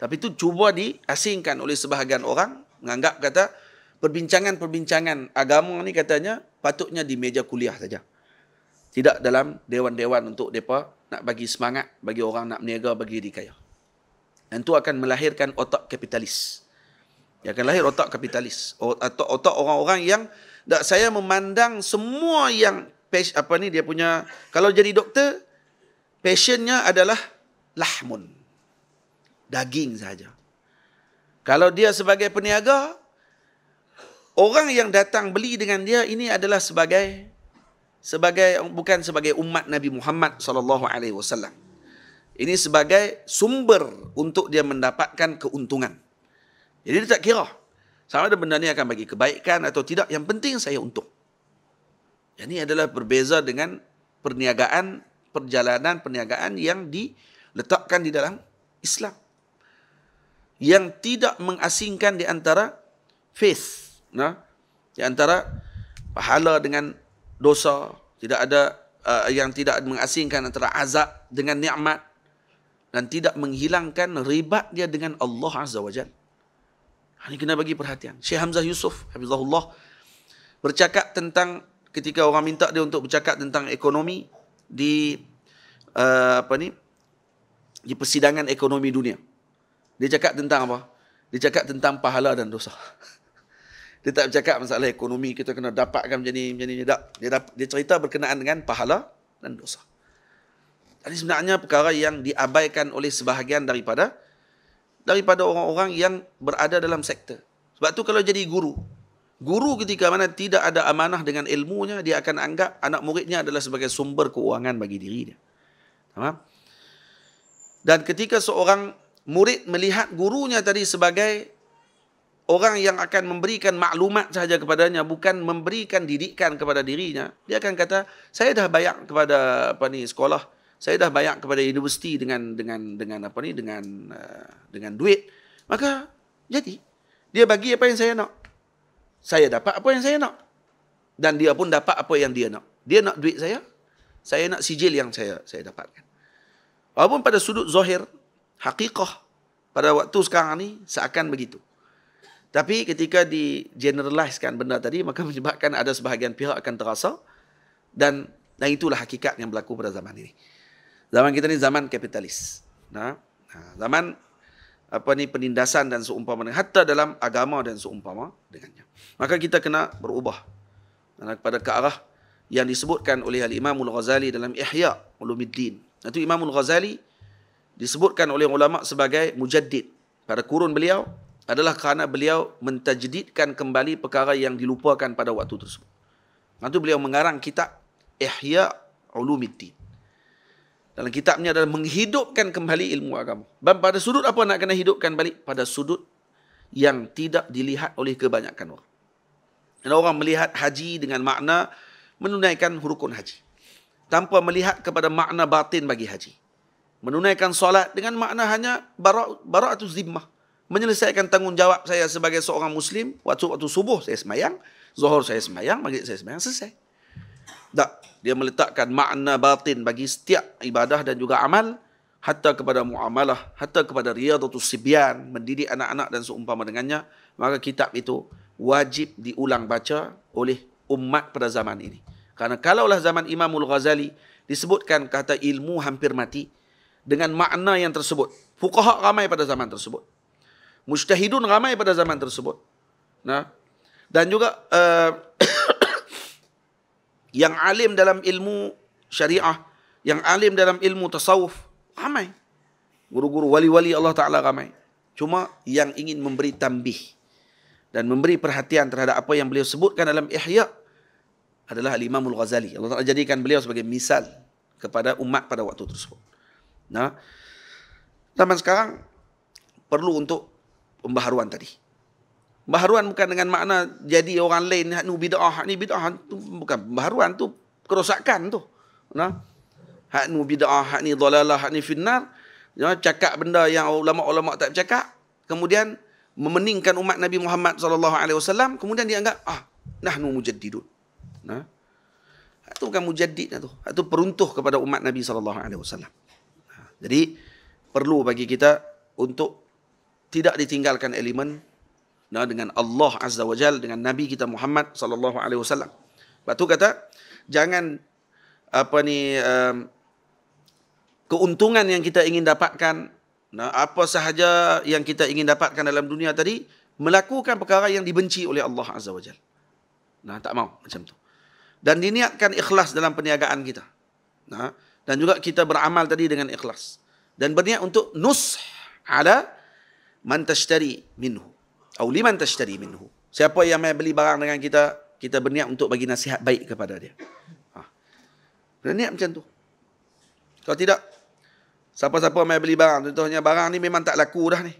Tapi itu cuba diasingkan oleh sebahagian orang menganggap kata perbincangan-perbincangan agama ni katanya patutnya di meja kuliah saja tidak dalam dewan-dewan untuk mereka nak bagi semangat bagi orang nak berniaga bagi diri kaya. Dan tu akan melahirkan otak kapitalis. Dia akan lahir otak kapitalis. Otak, otak orang-orang yang tak saya memandang semua yang apa ni dia punya kalau jadi doktor passionnya adalah lahmun daging saja. Kalau dia sebagai peniaga orang yang datang beli dengan dia ini adalah sebagai sebagai bukan sebagai umat Nabi Muhammad sallallahu alaihi wasallam. Ini sebagai sumber untuk dia mendapatkan keuntungan. Jadi dia tak kira sama ada benda ni akan bagi kebaikan atau tidak, yang penting saya untung. Yang ini adalah berbeza dengan perniagaan, perjalanan perniagaan yang diletakkan di dalam Islam. Yang tidak mengasingkan di antara faith, nah, di antara pahala dengan dosa, tidak ada uh, yang tidak mengasingkan antara azab dengan nikmat dan tidak menghilangkan ribat dia dengan Allah Azza wa Jalla. Ha, ini kena bagi perhatian. Syekh Hamzah Yusuf habibullah bercakap tentang ketika orang minta dia untuk bercakap tentang ekonomi di uh, apa ni? di persidangan ekonomi dunia. Dia cakap tentang apa? Dia cakap tentang pahala dan dosa. Dia tak bercakap masalah ekonomi kita kena dapatkan macam ni, macam ni. Tak. Dia, dapat, dia cerita berkenaan dengan pahala dan dosa. Jadi sebenarnya perkara yang diabaikan oleh sebahagian daripada daripada orang-orang yang berada dalam sektor. Sebab tu kalau jadi guru, guru ketika mana tidak ada amanah dengan ilmunya, dia akan anggap anak muridnya adalah sebagai sumber keuangan bagi diri dia. Dan ketika seorang murid melihat gurunya tadi sebagai orang yang akan memberikan maklumat sahaja kepadanya bukan memberikan didikan kepada dirinya dia akan kata saya dah bayar kepada apa ni sekolah saya dah bayar kepada universiti dengan dengan dengan apa ni dengan eh, dengan duit maka jadi dia bagi apa yang saya nak saya dapat apa yang saya nak dan dia pun dapat apa yang dia nak dia nak duit saya saya nak sijil yang saya saya dapatkan walaupun pada sudut zahir hakikah pada waktu sekarang ni seakan begitu tapi ketika di generalisekan benda tadi, maka menyebabkan ada sebahagian pihak akan terasa dan dan itulah hakikat yang berlaku pada zaman ini. Zaman kita ni zaman kapitalis. Nah, zaman apa ni penindasan dan seumpama dengan hatta dalam agama dan seumpama dengannya. Maka kita kena berubah kepada ke arah yang disebutkan oleh Al-Imam Al-Ghazali dalam Ihya Ulumuddin. Itu Imam Al-Ghazali disebutkan oleh ulama sebagai mujaddid pada kurun beliau adalah kerana beliau mentajdidkan kembali perkara yang dilupakan pada waktu tersebut. Nanti beliau mengarang kitab Ihya Ulumuddin. Dalam kitabnya adalah menghidupkan kembali ilmu agama. Dan pada sudut apa nak kena hidupkan balik? Pada sudut yang tidak dilihat oleh kebanyakan orang. Dan orang melihat haji dengan makna menunaikan hurukun haji. Tanpa melihat kepada makna batin bagi haji. Menunaikan solat dengan makna hanya bara'atul bara zimmah menyelesaikan tanggungjawab saya sebagai seorang Muslim. Waktu-waktu subuh saya semayang, zuhur saya semayang, maghrib saya semayang, selesai. Tak. Dia meletakkan makna batin bagi setiap ibadah dan juga amal. Hatta kepada muamalah, hatta kepada riadatul sibian, mendidik anak-anak dan seumpama dengannya. Maka kitab itu wajib diulang baca oleh umat pada zaman ini. Karena kalaulah zaman Imamul Ghazali disebutkan kata ilmu hampir mati dengan makna yang tersebut. Fukaha ramai pada zaman tersebut. Mujtahidun ramai pada zaman tersebut. Nah. Dan juga uh, yang alim dalam ilmu syariah, yang alim dalam ilmu tasawuf, ramai. Guru-guru wali-wali Allah Ta'ala ramai. Cuma yang ingin memberi tambih dan memberi perhatian terhadap apa yang beliau sebutkan dalam Ihya adalah Imamul Ghazali. Allah Ta'ala jadikan beliau sebagai misal kepada umat pada waktu tersebut. Nah, zaman sekarang perlu untuk pembaharuan tadi. Pembaharuan bukan dengan makna jadi orang lain hak nu bidah, ni bidah tu bukan pembaharuan tu kerosakan tu. Nah. Hak nu bidah, hak ni dalalah, hak ni finnar. Ya, cakap benda yang ulama-ulama tak cakap, kemudian memeningkan umat Nabi Muhammad sallallahu alaihi wasallam, kemudian dianggap ah nahnu mujaddidun. Nah. Itu bukan mujaddid lah tu. Itu peruntuh kepada umat Nabi sallallahu alaihi wasallam. Jadi perlu bagi kita untuk tidak ditinggalkan elemen nah, dengan Allah Azza wa Jal, dengan Nabi kita Muhammad sallallahu alaihi wasallam. Sebab tu kata jangan apa ni um, keuntungan yang kita ingin dapatkan nah, apa sahaja yang kita ingin dapatkan dalam dunia tadi melakukan perkara yang dibenci oleh Allah Azza wa Jal. Nah, tak mau macam tu. Dan diniatkan ikhlas dalam perniagaan kita. Nah, dan juga kita beramal tadi dengan ikhlas. Dan berniat untuk nus, ala man tashtari minhu atau liman tashtari minhu siapa yang mai beli barang dengan kita kita berniat untuk bagi nasihat baik kepada dia ha berniat macam tu kalau tidak siapa-siapa mai beli barang contohnya barang ni memang tak laku dah ni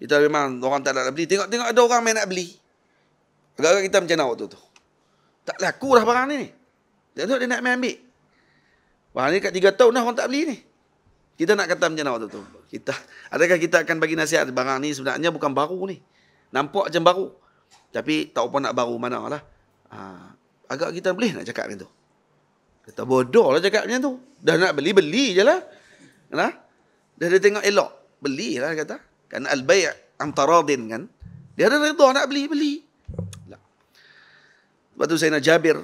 kita memang orang tak nak beli tengok-tengok ada orang mai nak beli agak-agak kita macam nak waktu tu tak laku dah barang ni ni dia nak main ambil barang ni kat 3 tahun dah orang tak beli ni kita nak kata macam mana waktu tu? Kita, adakah kita akan bagi nasihat barang ni sebenarnya bukan baru ni? Nampak macam baru. Tapi tak apa nak baru mana lah. Ha, agak kita boleh nak cakap macam tu. Kita bodoh lah cakap macam tu. Dah nak beli, beli je lah. Ha? Dah dia tengok elok, beli lah kata. Kan al-bay' amtaradin kan. Dia ada redha nak beli, beli. Lah. Tak. Lepas tu Sayyidina Jabir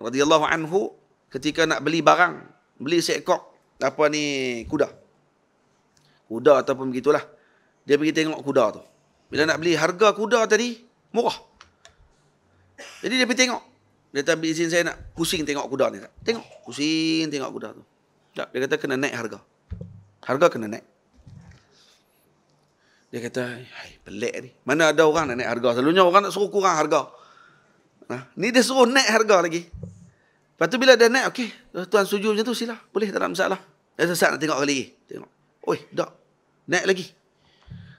radhiyallahu anhu ketika nak beli barang, beli seekor apa ni kuda. Kuda ataupun begitulah. Dia pergi tengok kuda tu. Bila nak beli harga kuda tadi murah. Jadi dia pergi tengok. Dia tak izin saya nak pusing tengok kuda ni Tengok. Pusing tengok kuda tu. Tak. Dia kata kena naik harga. Harga kena naik. Dia kata, hai, pelik ni. Mana ada orang nak naik harga. Selalunya orang nak suruh kurang harga. Nah, ni dia suruh naik harga lagi. Lepas tu bila dia naik, okey. Tuan setuju macam tu, sila. Boleh, tak ada masalah. Dan sesat nak tengok lagi. Tengok. Oi, dak. Naik lagi.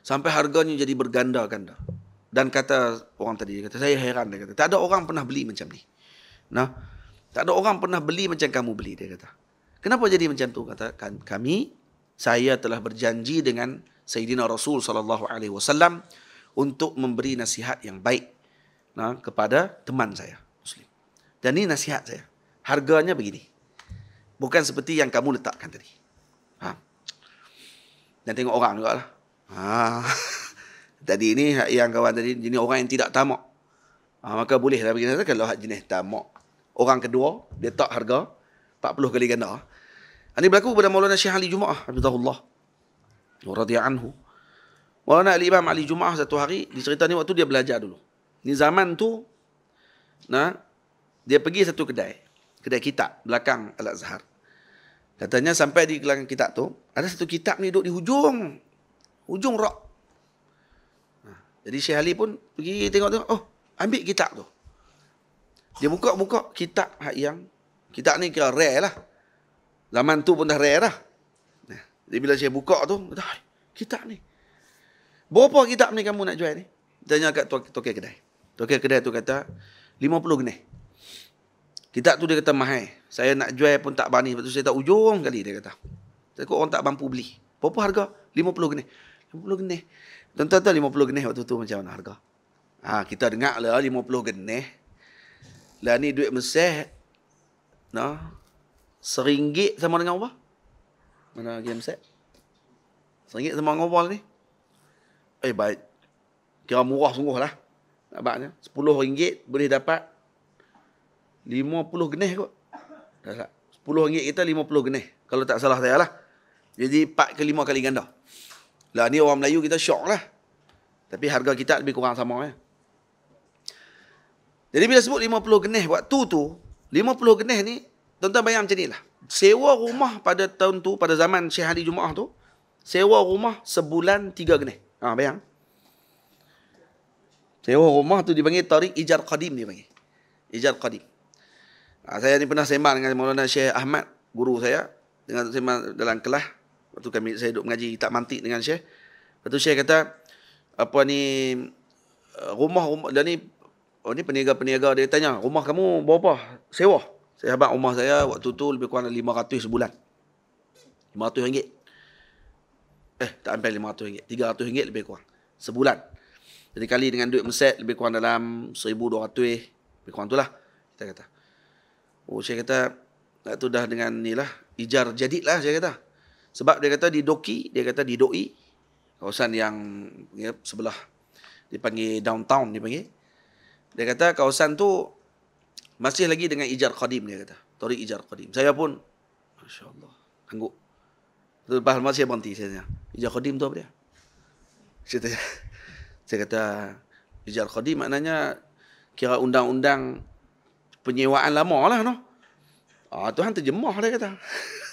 Sampai harganya jadi berganda-ganda. Dan kata orang tadi, kata, saya heran. Dia kata, tak ada orang pernah beli macam ni. Nah, tak ada orang pernah beli macam kamu beli, dia kata. Kenapa jadi macam tu? Kata, kan, kami, saya telah berjanji dengan Sayyidina Rasul sallallahu alaihi wasallam untuk memberi nasihat yang baik nah kepada teman saya muslim. Dan ini nasihat saya. Harganya begini. Bukan seperti yang kamu letakkan tadi. Ha. Dan tengok orang juga lah. Ha. tadi ni yang kawan tadi, jenis orang yang tidak tamak. Ha, maka boleh lah kita kalau jenis tamak. Orang kedua, dia tak harga 40 kali ganda. Ini ha, berlaku pada Maulana Syekh Ali Jumaah. Alhamdulillah. Radiyah Maulana Ali Imam Ali Jumah satu hari, dicerita ni waktu dia belajar dulu. Ni zaman tu, nah, dia pergi satu kedai. Kedai kitab belakang Al-Azhar. Katanya sampai di gelanggang kitab tu, ada satu kitab ni duduk di hujung. Hujung rok. Jadi Syekh Ali pun pergi tengok tu, Oh, ambil kitab tu. Dia buka-buka kitab yang kitab ni kira rare lah. Zaman tu pun dah rare lah. Jadi bila saya buka tu, kata, kitab ni. Berapa kitab ni kamu nak jual ni? Tanya kat tokek kedai. Tokek kedai tu kata, 50 genai. Kitab tu dia kata mahal. Saya nak jual pun tak berani. Sebab tu saya tak ujung kali dia kata. Saya kata orang tak mampu beli. Berapa harga? 50 genih. 50 genih. Tuan-tuan 50 genih waktu tu macam mana harga? Ha, kita dengar lah 50 genih. Lah ni duit mesej. no, Seringgit sama dengan apa? Mana lagi mesej? Seringgit sama dengan apa ni? Eh baik. Kira murah sungguh lah. Nampaknya. 10 ringgit boleh dapat 50 genih kot. 10 ringgit kita 50 genih kalau tak salah saya lah jadi 4 ke 5 kali ganda lah ni orang Melayu kita syok lah tapi harga kita lebih kurang sama ya. jadi bila sebut 50 genih waktu tu 50 genih ni tuan-tuan bayang macam ni lah sewa rumah pada tahun tu pada zaman Syekh Hadi Jumaah tu sewa rumah sebulan 3 genih ha, bayang sewa rumah tu dipanggil tarik ijar qadim dia panggil ijar qadim Ha, saya ni pernah sembang dengan Maulana Syekh Ahmad, guru saya. Dengan sembang dalam kelas. Waktu kami saya duduk mengaji tak mantik dengan Syekh. Lepas tu Syekh kata, apa ni eh, rumah-rumah dan ni oh ni peniaga-peniaga dia tanya, "Rumah kamu berapa sewa?" Saya habaq rumah saya waktu tu lebih kurang 500 sebulan. 500 ringgit. Eh, tak sampai 500 ringgit. 300 ringgit lebih kurang. Sebulan. Jadi kali dengan duit meset lebih kurang dalam 1200 lebih kurang tu lah. Kita kata. Oh saya kata tak tu dah dengan ni lah ijar jadilah saya kata. Sebab dia kata di Doki, dia kata di Doi. Kawasan yang ya, sebelah dipanggil downtown dipanggil. Dia kata kawasan tu masih lagi dengan ijar qadim dia kata. Tori ijar qadim. Saya pun masya-Allah angguk. Lepas lama saya berhenti saya tanya, ijar qadim tu apa dia? Saya, tanya, saya kata ijar qadim maknanya kira undang-undang penyewaan lama lah noh. Ah Tuhan terjemah dia kata.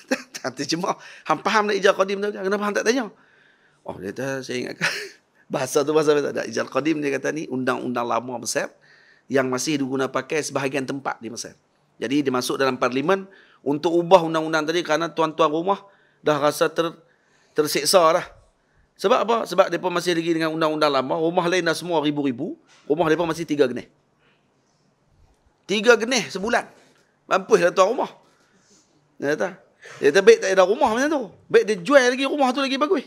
Tuhan terjemah. Hang faham nak ijar qadim tu? Kenapa hang tak tanya? Oh dia kata saya ingat bahasa tu bahasa tak ada ijar qadim dia kata ni undang-undang lama Mesir yang masih diguna pakai sebahagian tempat di Mesir. Jadi dia masuk dalam parlimen untuk ubah undang-undang tadi kerana tuan-tuan rumah dah rasa ter, tersiksa lah. Sebab apa? Sebab mereka masih lagi dengan undang-undang lama. Rumah lain dah semua ribu-ribu. Rumah mereka masih tiga genih. Tiga genih sebulan. Mampus lah tuan rumah. Dia ya, kata. Dia ya, kata baik tak ada rumah macam tu. Baik dia jual lagi rumah tu lagi bagus.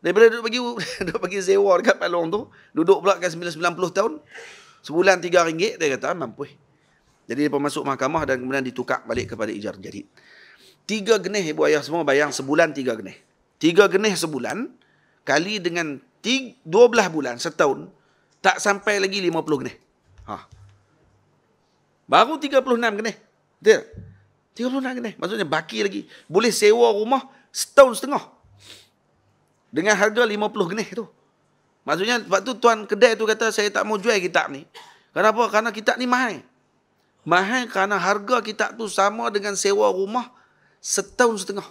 Daripada duduk bagi, duduk bagi sewa dekat Pak Long tu. Duduk pula kan 90 tahun. Sebulan tiga ringgit. Dia kata ah, mampus. Jadi dia masuk mahkamah dan kemudian ditukar balik kepada ijar jadi. Tiga genih ibu ayah semua bayang sebulan tiga genih. Tiga genih sebulan. Kali dengan tiga, 12 bulan setahun. Tak sampai lagi 50 genih. Haa. Baru 36 kedai. Betul 36 kedai. Maksudnya baki lagi. Boleh sewa rumah setahun setengah. Dengan harga 50 kedai tu. Maksudnya waktu tu tuan kedai tu kata saya tak mau jual kitab ni. Kenapa? Karena kitab ni mahal. Mahal kerana harga kitab tu sama dengan sewa rumah setahun setengah.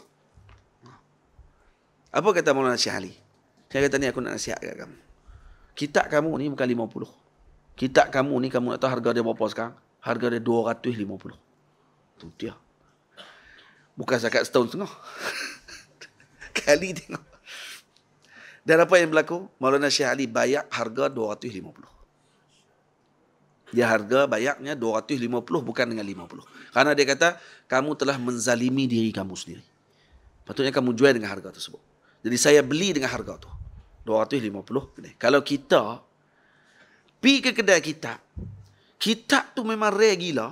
Apa kata Maulana Syih Ali? Saya kata ni aku nak nasihat kat kamu. Kitab kamu ni bukan 50. Kitab kamu ni kamu nak tahu harga dia berapa sekarang? Harga dia RM250. Itu dia. Bukan sakat setahun setengah. Kali tengok. Dan apa yang berlaku? Maulana Syekh Ali bayar harga RM250. Dia harga bayarnya RM250 bukan dengan RM50. Karena dia kata, kamu telah menzalimi diri kamu sendiri. Patutnya kamu jual dengan harga tersebut. Jadi saya beli dengan harga tu. RM250. Kalau kita pergi ke kedai kita, Kitab tu memang rare gila.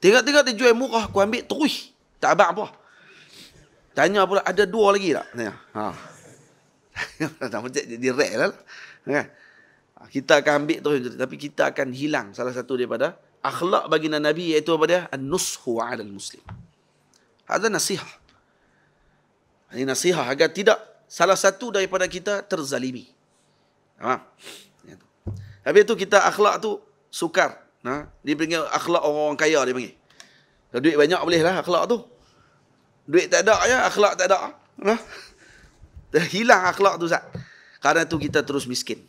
Tengok-tengok dia jual murah, aku ambil terus. Tak abang apa. Tanya pula, ada dua lagi tak? Tanya. Ha. Tak macam jadi rare lah. Kan? Ha, kita akan ambil terus. Tapi kita akan hilang salah satu daripada akhlak baginda Nabi iaitu apa dia? An-nushu al muslim. Ada nasihat. Ini nasihat agar tidak salah satu daripada kita terzalimi. Ha. Habis itu kita akhlak tu sukar. Ha? Dia panggil akhlak orang-orang kaya dia panggil. Kalau duit banyak boleh lah akhlak tu. Duit tak ada ya, akhlak tak ada. Ha? Hilang akhlak tu, Zat. Kerana tu kita terus miskin.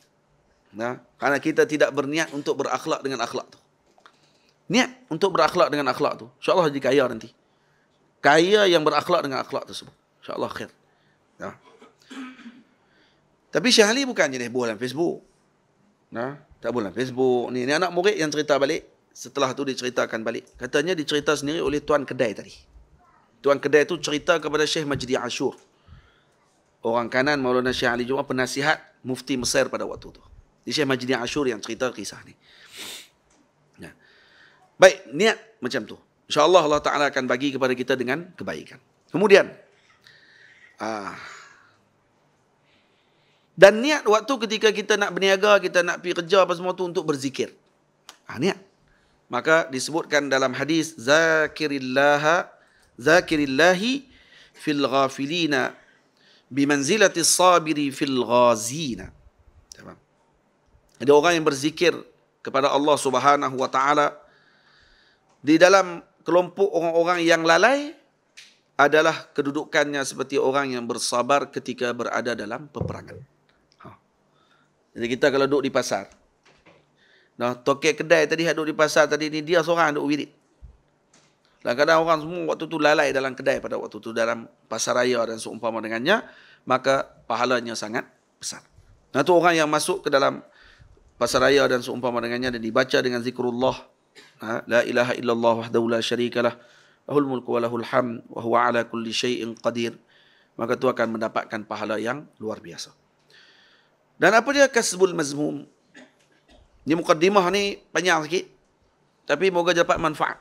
Ha? Kerana kita tidak berniat untuk berakhlak dengan akhlak tu. Niat untuk berakhlak dengan akhlak tu. InsyaAllah jadi kaya nanti. Kaya yang berakhlak dengan akhlak tersebut. InsyaAllah khair. Ha? Tapi Syahli bukan jenis buah dalam Facebook. Nah, ha? tak boleh lah, Facebook ni. Ni anak murid yang cerita balik. Setelah tu diceritakan balik. Katanya dicerita sendiri oleh tuan kedai tadi. Tuan kedai tu cerita kepada Syekh Majdi Ashur. Orang kanan Maulana Syekh Ali Jumaat penasihat mufti Mesir pada waktu tu. Di Syekh Majdi Ashur yang cerita kisah ni. Ya. Baik, niat macam tu. InsyaAllah Allah Ta'ala akan bagi kepada kita dengan kebaikan. Kemudian, uh, dan niat waktu ketika kita nak berniaga, kita nak pergi kerja apa semua tu untuk berzikir. Ha, niat. Maka disebutkan dalam hadis zakirillah zakirillahi fil ghafilina bimanzilati sabiri fil ghazina. Ada orang yang berzikir kepada Allah Subhanahu wa taala di dalam kelompok orang-orang yang lalai adalah kedudukannya seperti orang yang bersabar ketika berada dalam peperangan. Jadi kita kalau duduk di pasar. Nah, tokek kedai tadi hak duduk di pasar tadi ni dia seorang duduk wirid. Dan kadang orang semua waktu tu lalai dalam kedai pada waktu tu dalam pasar raya dan seumpama dengannya, maka pahalanya sangat besar. Nah, tu orang yang masuk ke dalam pasar raya dan seumpama dengannya dan dibaca dengan zikrullah. Ha, la ilaha illallah wahdahu la syarikalah. Lahul mulku wa lahul hamd wa huwa ala kulli syai'in qadir. Maka tu akan mendapatkan pahala yang luar biasa. Dan apa dia kasbul mazmum? Ini mukaddimah ni panjang sikit. Tapi moga dapat manfaat.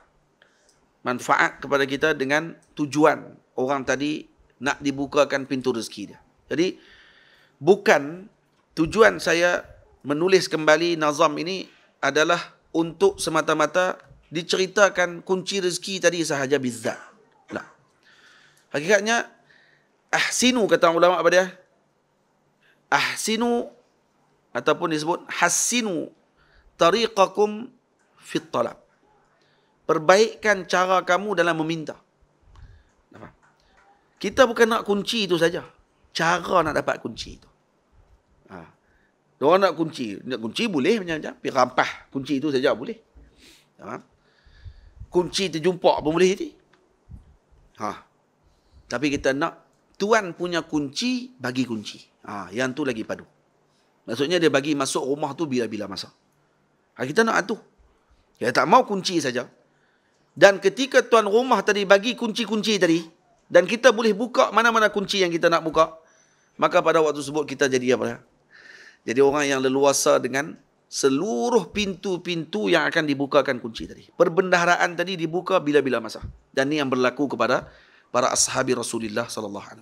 Manfaat kepada kita dengan tujuan orang tadi nak dibukakan pintu rezeki dia. Jadi bukan tujuan saya menulis kembali nazam ini adalah untuk semata-mata diceritakan kunci rezeki tadi sahaja bizzat. Nah. Hakikatnya ahsinu kata ulama apa dia? ahsinu ataupun disebut hassinu tariqakum fit talab. Perbaikkan cara kamu dalam meminta. Kita bukan nak kunci itu saja. Cara nak dapat kunci itu. Ha. Dia nak kunci. Nak kunci boleh macam-macam. pi rampah kunci itu saja boleh. Ha. Kunci terjumpa pun boleh jadi. Ha. Tapi kita nak tuan punya kunci bagi kunci. Ha, yang tu lagi padu. Maksudnya dia bagi masuk rumah tu bila-bila masa. Ha, kita nak atuh. Kita tak mau kunci saja. Dan ketika tuan rumah tadi bagi kunci-kunci tadi. Dan kita boleh buka mana-mana kunci yang kita nak buka. Maka pada waktu sebut kita jadi apa? Jadi orang yang leluasa dengan seluruh pintu-pintu yang akan dibukakan kunci tadi. Perbendaharaan tadi dibuka bila-bila masa. Dan ini yang berlaku kepada para ashabi Rasulullah saw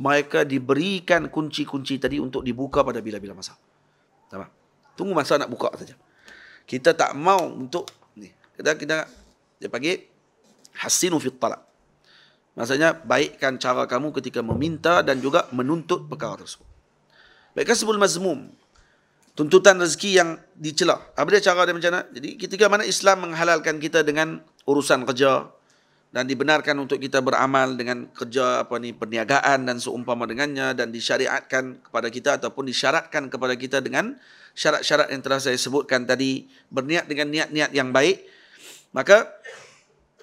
mereka diberikan kunci-kunci tadi untuk dibuka pada bila-bila masa. Tama, Tunggu masa nak buka saja. Kita tak mau untuk ni. Kita kita dia panggil hasinu fit talak. Maksudnya baikkan cara kamu ketika meminta dan juga menuntut perkara tersebut. Baik kasbul mazmum. Tuntutan rezeki yang dicelah. Apa dia cara dia macam mana? Jadi ketika mana Islam menghalalkan kita dengan urusan kerja, dan dibenarkan untuk kita beramal dengan kerja apa ni perniagaan dan seumpama dengannya dan disyariatkan kepada kita ataupun disyaratkan kepada kita dengan syarat-syarat yang telah saya sebutkan tadi berniat dengan niat-niat yang baik maka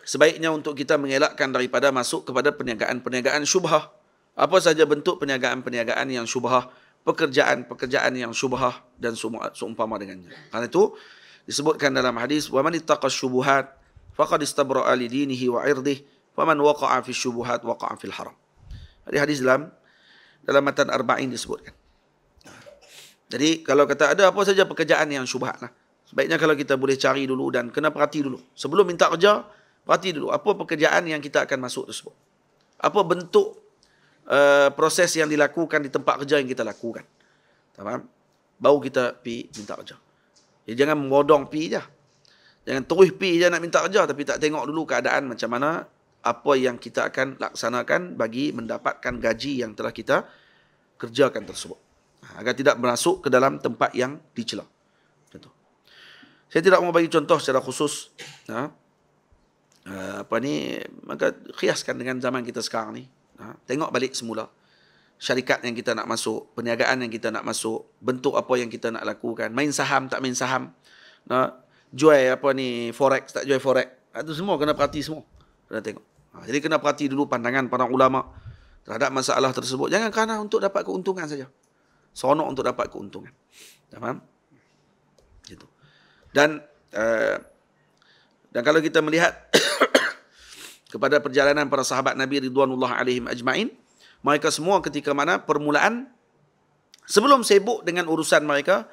sebaiknya untuk kita mengelakkan daripada masuk kepada perniagaan-perniagaan syubhah apa saja bentuk perniagaan-perniagaan yang syubhah pekerjaan-pekerjaan yang syubhah dan seumpama dengannya Karena itu disebutkan dalam hadis wa man ittaqa syubhat faqad istabra'a li dinihi wa 'irdihi faman waqa'a fi syubhat waqa'a fil haram. Jadi hadis dalam dalam matan arba'in disebutkan. Jadi kalau kata ada apa saja pekerjaan yang syubhat lah. Sebaiknya kalau kita boleh cari dulu dan kena perhati dulu. Sebelum minta kerja, perhati dulu apa pekerjaan yang kita akan masuk tersebut. Apa bentuk uh, proses yang dilakukan di tempat kerja yang kita lakukan. Tamam? Baru kita pi minta kerja. Jadi jangan membodong pi je. Jangan terus pi je nak minta kerja tapi tak tengok dulu keadaan macam mana apa yang kita akan laksanakan bagi mendapatkan gaji yang telah kita kerjakan tersebut. Ha, agar tidak masuk ke dalam tempat yang dicela. Contoh. Saya tidak mau bagi contoh secara khusus. Ha? ha apa ni maka kiaskan dengan zaman kita sekarang ni ha? tengok balik semula syarikat yang kita nak masuk perniagaan yang kita nak masuk bentuk apa yang kita nak lakukan main saham tak main saham ha? jual apa ni forex tak jual forex itu ah, semua kena perhati semua kena tengok ah, jadi kena perhati dulu pandangan para ulama terhadap masalah tersebut jangan kerana untuk dapat keuntungan saja sonok untuk dapat keuntungan dah faham gitu dan eh, dan kalau kita melihat kepada perjalanan para sahabat Nabi Ridwanullah alaihim ajmain mereka semua ketika mana permulaan sebelum sibuk dengan urusan mereka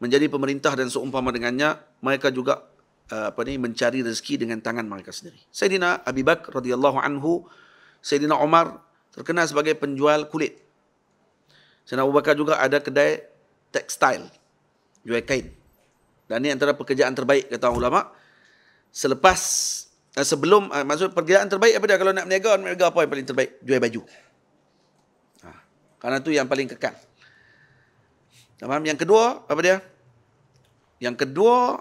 menjadi pemerintah dan seumpama dengannya mereka juga eh, apa ni mencari rezeki dengan tangan mereka sendiri Sayyidina Abi Bakar radhiyallahu anhu Sayyidina Umar terkenal sebagai penjual kulit Sayyidina Abu Bakar juga ada kedai tekstil jual kain dan ini antara pekerjaan terbaik kata ulama selepas eh, sebelum eh, maksud pekerjaan terbaik apa dia kalau nak berniaga berniaga apa yang paling terbaik jual baju ha. kerana tu yang paling kekal Faham? Yang kedua, apa dia? Yang kedua,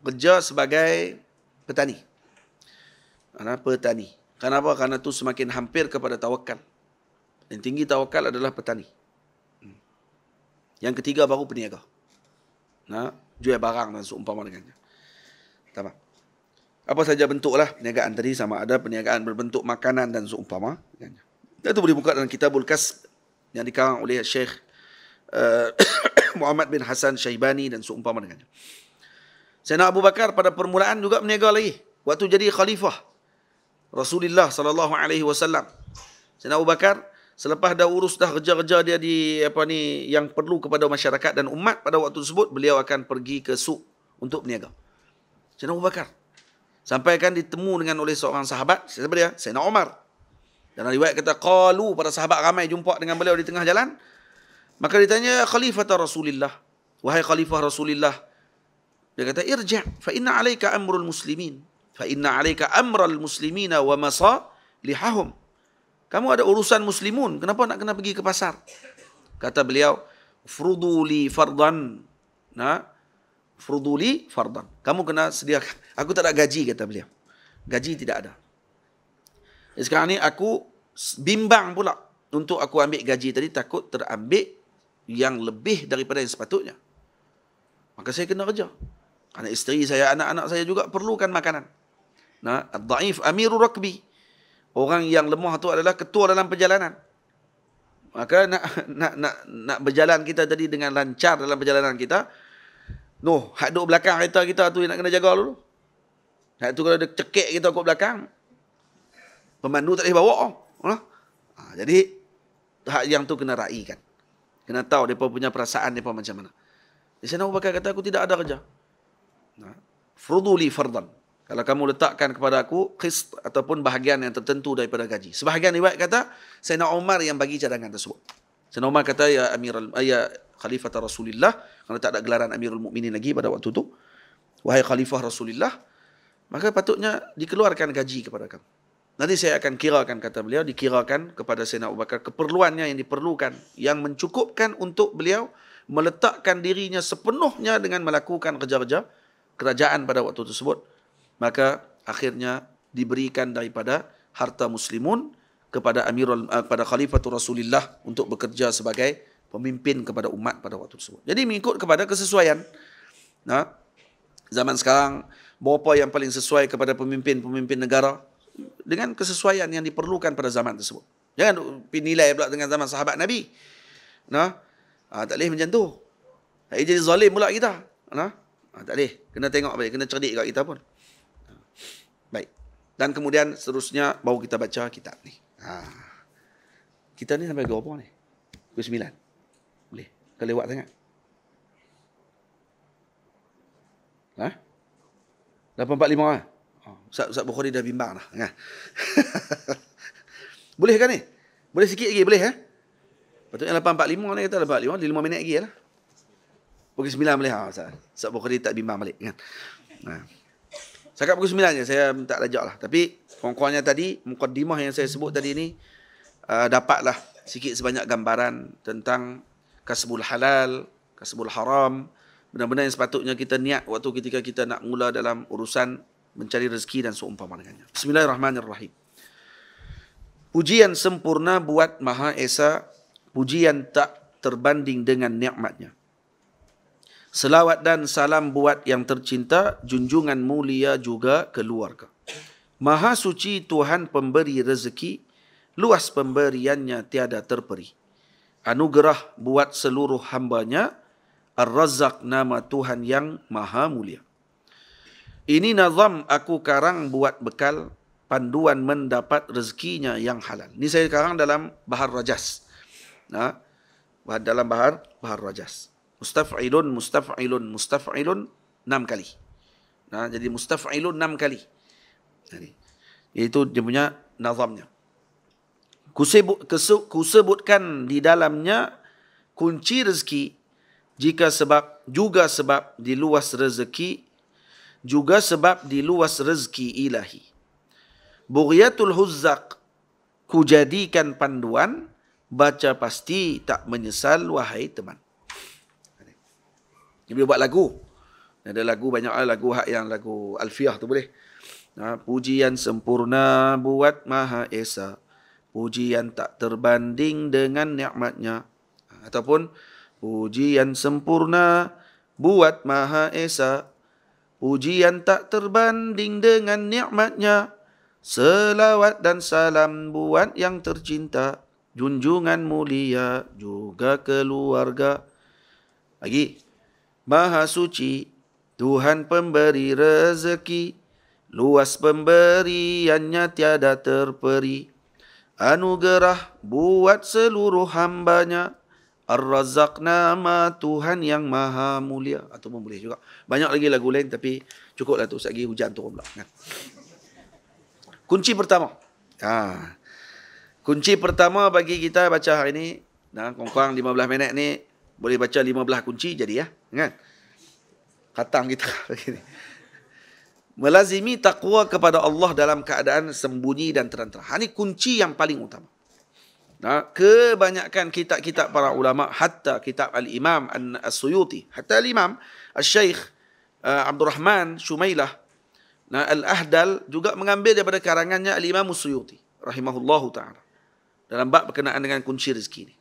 kerja sebagai petani. Kenapa petani? Kenapa? Karena tu semakin hampir kepada tawakal. Yang tinggi tawakal adalah petani. Hmm. Yang ketiga baru peniaga. Nah, jual barang dan seumpama dengannya. Tama. Apa saja bentuklah perniagaan tadi sama ada perniagaan berbentuk makanan dan seumpama dengannya. Itu boleh buka dalam kitabul kasb yang dikarang oleh Syekh uh, Muhammad bin Hasan Syaibani dan seumpama dengannya. Sayyidina Abu Bakar pada permulaan juga berniaga lagi. Waktu jadi khalifah Rasulullah sallallahu alaihi wasallam. Sayyidina Abu Bakar selepas dah urus dah kerja-kerja dia di apa ni yang perlu kepada masyarakat dan umat pada waktu tersebut beliau akan pergi ke suq untuk berniaga. Sayyidina Abu Bakar sampai akan ditemu dengan oleh seorang sahabat siapa dia? Sayyidina Umar. Dan riwayat kata qalu pada sahabat ramai jumpa dengan beliau di tengah jalan. Maka dia tanya Khalifah Rasulullah. Wahai Khalifah Rasulullah. Dia kata irja fa inna alaika amrul muslimin fa inna alaika amrul muslimina wa masa lihahum. Kamu ada urusan muslimun, kenapa nak kena pergi ke pasar? Kata beliau, fruduli fardan." na, fruduli fardan." Kamu kena sediakan. Aku tak ada gaji kata beliau. Gaji tidak ada. Sekarang ni aku bimbang pula untuk aku ambil gaji tadi takut terambil yang lebih daripada yang sepatutnya. Maka saya kena kerja. Karena isteri saya, anak-anak saya juga perlukan makanan. Nah, Ad-da'if amiru rakbi. Orang yang lemah itu adalah ketua dalam perjalanan. Maka nak, nak, nak, nak berjalan kita tadi dengan lancar dalam perjalanan kita. Noh, hak duduk belakang kereta kita tu nak kena jaga dulu. Hak tu kalau ada cekik kita kat belakang. Pemandu tak boleh bawa. Oh. Nah. Ah, jadi, hak yang tu kena raikan. Kena tahu mereka punya perasaan mereka macam mana. Di sana Abu Bakar kata, aku tidak ada kerja. Fruduli Furduli Kalau kamu letakkan kepada aku qist ataupun bahagian yang tertentu daripada gaji. Sebahagian riwayat kata, saya nak Umar yang bagi cadangan tersebut. Sayyidina Umar kata, ya Amirul ya Khalifah Rasulullah, kalau tak ada gelaran Amirul Mukminin lagi pada waktu itu, wahai Khalifah Rasulullah, maka patutnya dikeluarkan gaji kepada kamu. Nanti saya akan kirakan kata beliau dikirakan kepada Sayyidina Abu Bakar keperluannya yang diperlukan yang mencukupkan untuk beliau meletakkan dirinya sepenuhnya dengan melakukan kerja-kerja kerajaan pada waktu tersebut. Maka akhirnya diberikan daripada harta muslimun kepada Amirul eh, kepada Khalifatul Rasulillah untuk bekerja sebagai pemimpin kepada umat pada waktu tersebut. Jadi mengikut kepada kesesuaian. Nah, zaman sekarang berapa yang paling sesuai kepada pemimpin-pemimpin negara? dengan kesesuaian yang diperlukan pada zaman tersebut. Jangan nilai pula dengan zaman sahabat Nabi. Nah, ha, tak boleh macam tu. Ha, jadi zalim pula kita. Nah, ha, tak boleh. Kena tengok baik, kena cerdik kat kita pun. Baik. Dan kemudian seterusnya baru kita baca kitab ni. Ha. Kita ni sampai berapa ni? Ke 9. Boleh. Kau lewat sangat. Ha? 845 ah. Ha? Ustaz, Ustaz Bukhari dah bimbang dah. Kan? boleh kan ni? Boleh sikit lagi, boleh eh? Patutnya 8.45 ni kata 8.45, 5 minit lagi lah. Pukul 9 boleh ha, Ustaz. Ustaz Bukhari tak bimbang balik kan? Saya ha. kat pukul 9 saja, saya tak lajak lah. Tapi, kurang tadi, mukaddimah yang saya sebut tadi ni, uh, dapatlah sikit sebanyak gambaran tentang kasbul halal, kasbul haram, benda-benda yang sepatutnya kita niat waktu ketika kita nak mula dalam urusan mencari rezeki dan seumpama dengannya. Bismillahirrahmanirrahim. Pujian sempurna buat Maha Esa, pujian tak terbanding dengan nikmatnya. Selawat dan salam buat yang tercinta, junjungan mulia juga keluarga. Maha suci Tuhan pemberi rezeki, luas pemberiannya tiada terperi. Anugerah buat seluruh hambanya, Ar-Razak nama Tuhan yang maha mulia. Ini nazam aku karang buat bekal panduan mendapat rezekinya yang halal. Ini saya karang dalam Bahar Rajas. Nah, ha? dalam Bahar Bahar Rajas. Mustafailun mustafailun mustafailun 6 kali. Nah, ha? jadi mustafailun 6 kali. Jadi itu dia punya nazamnya. Kusebut, kesu, kusebutkan di dalamnya kunci rezeki jika sebab juga sebab diluas rezeki juga sebab di luas rezeki ilahi. Bughyatul huzzak, ku jadikan panduan, baca pasti tak menyesal, wahai teman. Dia buat lagu. Ada lagu banyak lah, lagu hak yang lagu Alfiah tu boleh. Ha, pujian sempurna buat Maha Esa. Pujian tak terbanding dengan nikmatnya. Ha, ataupun, pujian sempurna buat Maha Esa. Ujian tak terbanding dengan nikmatnya. Selawat dan salam buat yang tercinta. Junjungan mulia juga keluarga. Lagi. Maha suci, Tuhan pemberi rezeki. Luas pemberiannya tiada terperi. Anugerah buat seluruh hambanya. Ar-Razaqna ma Tuhan yang maha mulia Ataupun ah, boleh juga Banyak lagi lagu lain tapi cukuplah tu Sekejap hujan turun pula ya. Kunci pertama ha. Kunci pertama bagi kita baca hari ni Dan kurang-kurang 15 minit ni Boleh baca 15 kunci jadi ya kan? Katang kita Melazimi takwa kepada Allah dalam keadaan sembunyi dan terang Ini ha, kunci yang paling utama Ha, kebanyakan kitab-kitab para ulama hatta kitab al-Imam As-Suyuti, hatta al-Imam Al-Syekh uh, Abdul Rahman Shumailah nah, Al-Ahdal juga mengambil daripada karangannya al-Imam As-Suyuti rahimahullahu taala dalam bab berkenaan dengan kunci rezeki ini.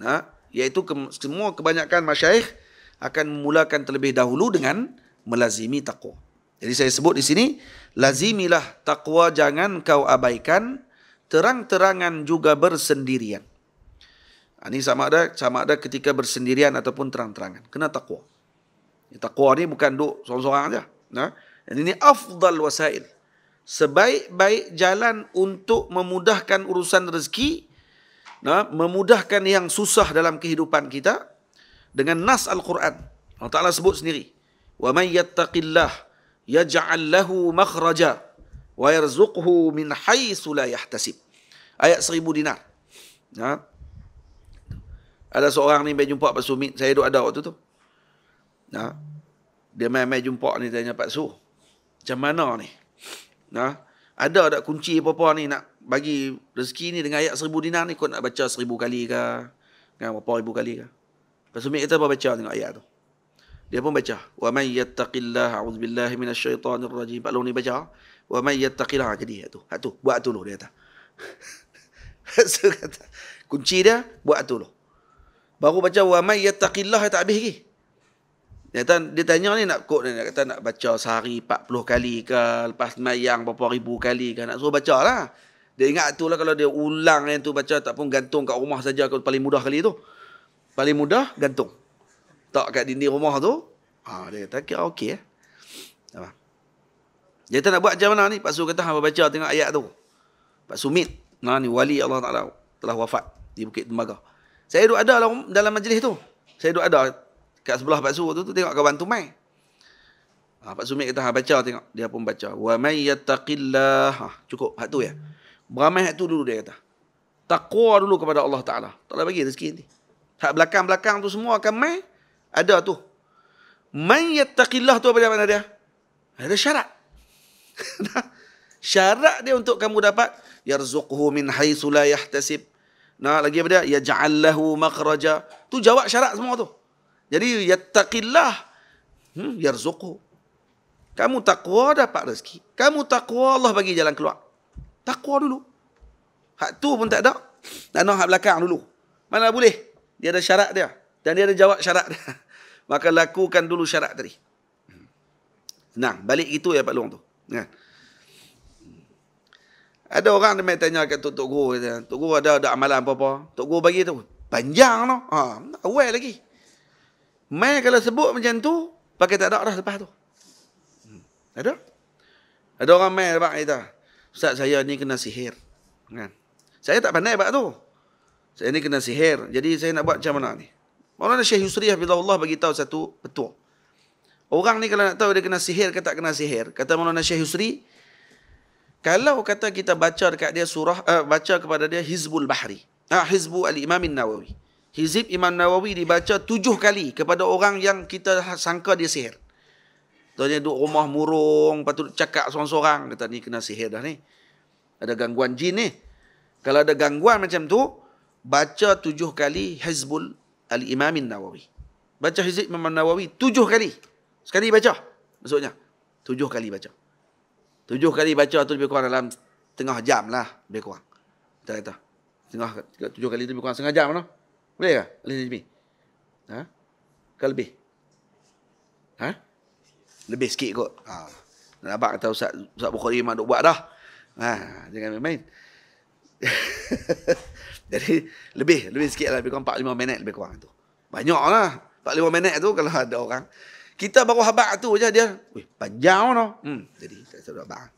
Nah, ha, ke- semua kebanyakan masyhif akan memulakan terlebih dahulu dengan melazimi takwa. Jadi saya sebut di sini lazimilah takwa jangan kau abaikan terang-terangan juga bersendirian. Ini ha, sama ada sama ada ketika bersendirian ataupun terang-terangan. Kena takwa. Ya, takwa ni bukan duk sorang-sorang aja. Nah, ini afdal wasail. Sebaik-baik jalan untuk memudahkan urusan rezeki, nah, memudahkan yang susah dalam kehidupan kita dengan nas Al-Quran. Allah Ta'ala sebut sendiri. wa يَتَّقِ اللَّهِ يَجْعَلْ لَهُ مَخْرَجًا wa yarzuqhu min haitsu la yahtasib. Ayat 1000 dinar. Ha? Ada seorang ni main jumpa Pak Su saya duk ada waktu tu. Ha? Dia main main jumpa ni tanya Pak Su. Macam mana ni? Ha? Ada ada kunci apa-apa ni nak bagi rezeki ni dengan ayat seribu dinar ni kau nak baca seribu kali ke? Dengan berapa ribu kali ke? Pak Su kata apa baca dengan ayat tu. Dia pun baca. Wa may yattaqillaha a'udzu billahi minasyaitonir rajim. Pak Long ni baca wa may yattaqillah jadi ha, tu hak tu buat tu dia kata so kata kunci dia buat tu baru baca wa may yattaqillah tak habis lagi dia tanya ni nak kod dia kata nak baca sehari 40 kali ke lepas mayang berapa ribu kali ke nak suruh baca lah dia ingat tu lah kalau dia ulang yang tu baca tak pun gantung kat rumah saja kalau paling mudah kali tu paling mudah gantung tak kat dinding rumah tu ha, dia kata kira okey eh. Jadi nak buat macam mana ni? Pak Su kata hamba baca tengok ayat tu. Pak Su mit. Nah ni wali Allah Taala telah wafat di Bukit Tembaga. Saya duduk ada dalam, dalam majlis tu. Saya duduk ada kat sebelah Pak Su tu, tu tengok kawan tu mai. Ha, ah, Pak Sumit kata, ha, baca tengok. Dia pun baca. Wa may yattaqillah. Ha, cukup, hak tu ya. Beramai hak tu dulu dia kata. Taqwa dulu kepada Allah Ta'ala. Tak boleh bagi rezeki ni. Hak belakang-belakang tu semua akan main. Ada tu. May yattaqillah tu apa mana dia? Ada syarat. syarat dia untuk kamu dapat yarzuquhu min haitsu la yahtasib. Nah, lagi apa dia? Ya lahu makhraja. Tu jawab syarat semua tu. Jadi yattaqillah hmm, yarzuqhu. Kamu takwa dapat rezeki. Kamu takwa Allah bagi jalan keluar. Takwa dulu. Hak tu pun tak ada. Tak nak hak belakang dulu. Mana boleh? Dia ada syarat dia. Dan dia ada jawab syarat dia. Maka lakukan dulu syarat tadi. Hmm. Nah Balik itu ya Pak Long tu. Ya. Ada orang dia tanya ke Tok, Tok Guru, kata, Tok Guru ada, ada amalan apa-apa? Tok Guru bagi tu, panjang no. Ha, awal lagi. Main kalau sebut macam tu, pakai tak ada dah lepas tu. Hmm. Ada? Ada orang main sebab kita, Ustaz saya ni kena sihir. Kan? Saya tak pandai sebab tu. Saya ni kena sihir. Jadi saya nak buat macam mana ni? Maulana Syekh Yusri bagi tahu satu petua. Orang ni kalau nak tahu dia kena sihir ke tak kena sihir, kata Maulana Syekh Husri, kalau kata kita baca dekat dia surah uh, baca kepada dia Hizbul Bahri. Ah uh, Hizbu Al Imam Nawawi. Hizib Imam Nawawi dibaca tujuh kali kepada orang yang kita sangka dia sihir. Tanya duduk rumah murung, patut cakap seorang-seorang. Kata ni kena sihir dah ni. Ada gangguan jin ni. Kalau ada gangguan macam tu, baca tujuh kali Hizbul Al-Imamin Nawawi. Baca Hizib Imam Nawawi tujuh kali. Sekali baca. Maksudnya. Tujuh kali baca. Tujuh kali baca tu lebih kurang dalam tengah jam lah. Lebih kurang. Kita kata. Tengah, tujuh kali tu lebih kurang setengah jam lah. Boleh ke? Boleh jadi. Ha? Kau lebih? Ha? Lebih sikit kot. Ha. Nak nampak kata Ustaz, Ustaz Bukhari memang duk buat dah. Ha. Jangan main-main. jadi lebih. Lebih sikit lah. Lebih kurang 4-5 minit lebih kurang tu. Banyak lah. 4-5 minit tu kalau ada orang. Kita baru habaq tu aja dia, wih, panjang noh. Hmm. Jadi tak sempat habaq.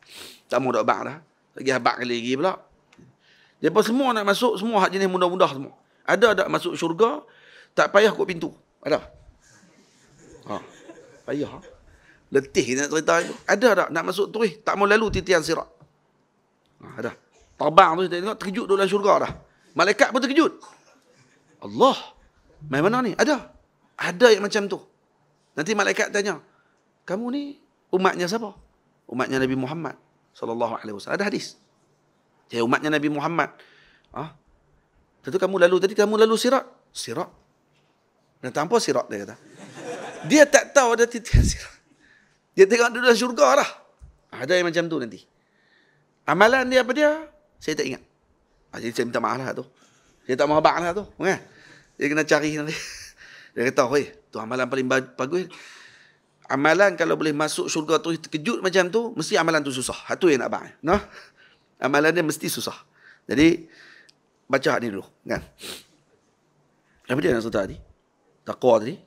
Tak mau habaq dah. Lagi habaq lagi lagi pula. Depa semua nak masuk semua hak jenis mudah-mudah semua. Ada tak masuk syurga? Tak payah kot pintu. Ada. Ha. Payah. Ha? Letih nak cerita itu. Ada tak nak masuk tu eh, Tak mau lalu titian sirat. Ha, ada. Tabang tu kita tengok terkejut dalam syurga dah. Malaikat pun terkejut. Allah. Main mana ni? Ada. Ada yang macam tu. Nanti malaikat tanya, kamu ni umatnya siapa? Umatnya Nabi Muhammad sallallahu alaihi wasallam. Ada hadis. Saya umatnya Nabi Muhammad. Ah. Ha? Tentu kamu lalu tadi kamu lalu sirat. Sirat. Dan tanpa sirat dia kata. Dia tak tahu ada titian sirat. Dia tengok dia dalam syurga lah. Ada yang macam tu nanti. Amalan dia apa dia? Saya tak ingat. Ah, jadi saya minta maaf lah tu. Saya tak mahu lah tu. Dia kena cari nanti. Dia kata, oi, tu amalan paling bagus amalan kalau boleh masuk syurga tu terkejut macam tu mesti amalan tu susah hatu yang nak bang nah amalan dia mesti susah jadi baca hak ni dulu kan apa dia nak cerita tadi takwa tadi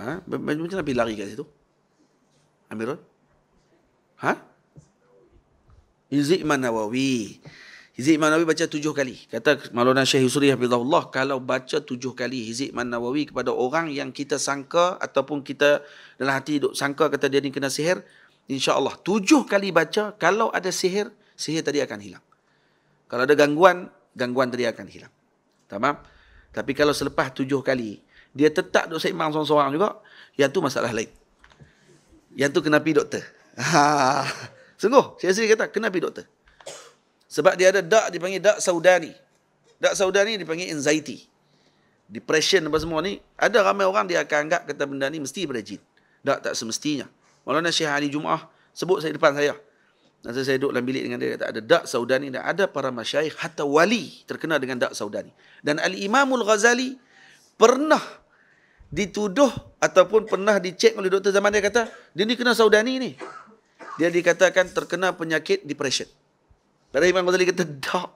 ha macam nak lari kat situ Amirul ha Is it Manawawi? Hizib Imam Nawawi baca tujuh kali. Kata Maulana Syekh Yusri Hafizahullah, kalau baca tujuh kali Hizib Imam Nawawi kepada orang yang kita sangka ataupun kita dalam hati duk sangka kata dia ni kena sihir, insyaAllah tujuh kali baca, kalau ada sihir, sihir tadi akan hilang. Kalau ada gangguan, gangguan tadi akan hilang. Tamam? Tapi kalau selepas tujuh kali, dia tetap duk seimbang seorang-seorang juga, yang tu masalah lain. Yang tu kena pergi doktor. Ha. Sungguh, saya sendiri kata, kena pergi doktor. Sebab dia ada dak dipanggil dak saudari. Dak saudari dipanggil anxiety. Depression apa semua ni. Ada ramai orang dia akan anggap kata benda ni mesti pada jin. Dak tak semestinya. Maulana nasi hari jumaat sebut saya depan saya. Masa saya duduk dalam bilik dengan dia, tak ada dak saudari dan ada para masyaih hatta wali terkenal dengan dak saudari. Dan Al-Imamul Ghazali pernah dituduh ataupun pernah dicek oleh doktor zaman dia kata, dia ni kena saudani ni. Dia dikatakan terkena penyakit depression. Pada Imam Ghazali kata, tak.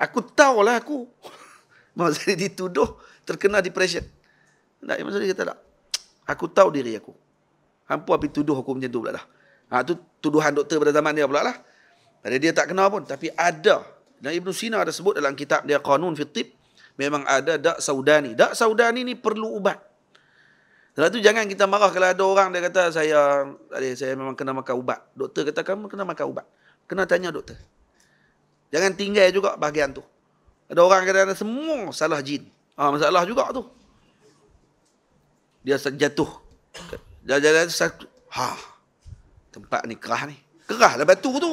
Aku tahu lah aku. Imam Ghazali dituduh terkena depression. Tak, Imam Ghazali kata tak. Aku tahu diri aku. Hampu api tuduh aku macam tu pula dah. Ha, tu tuduhan doktor pada zaman dia pula lah. Jadi dia tak kenal pun. Tapi ada. Dan Ibn Sina ada sebut dalam kitab dia, Qanun Fitib. Memang ada dak saudani. Dak saudani ni perlu ubat. Sebab tu jangan kita marah kalau ada orang dia kata saya saya memang kena makan ubat. Doktor kata kamu kena makan ubat. Kena tanya doktor. Jangan tinggal juga bahagian tu. Ada orang kadang-kadang semua salah jin. Ha, masalah juga tu. Dia jatuh. Jalan-jalan satu. Ha. Tempat ni kerah ni. Kerah lah batu tu.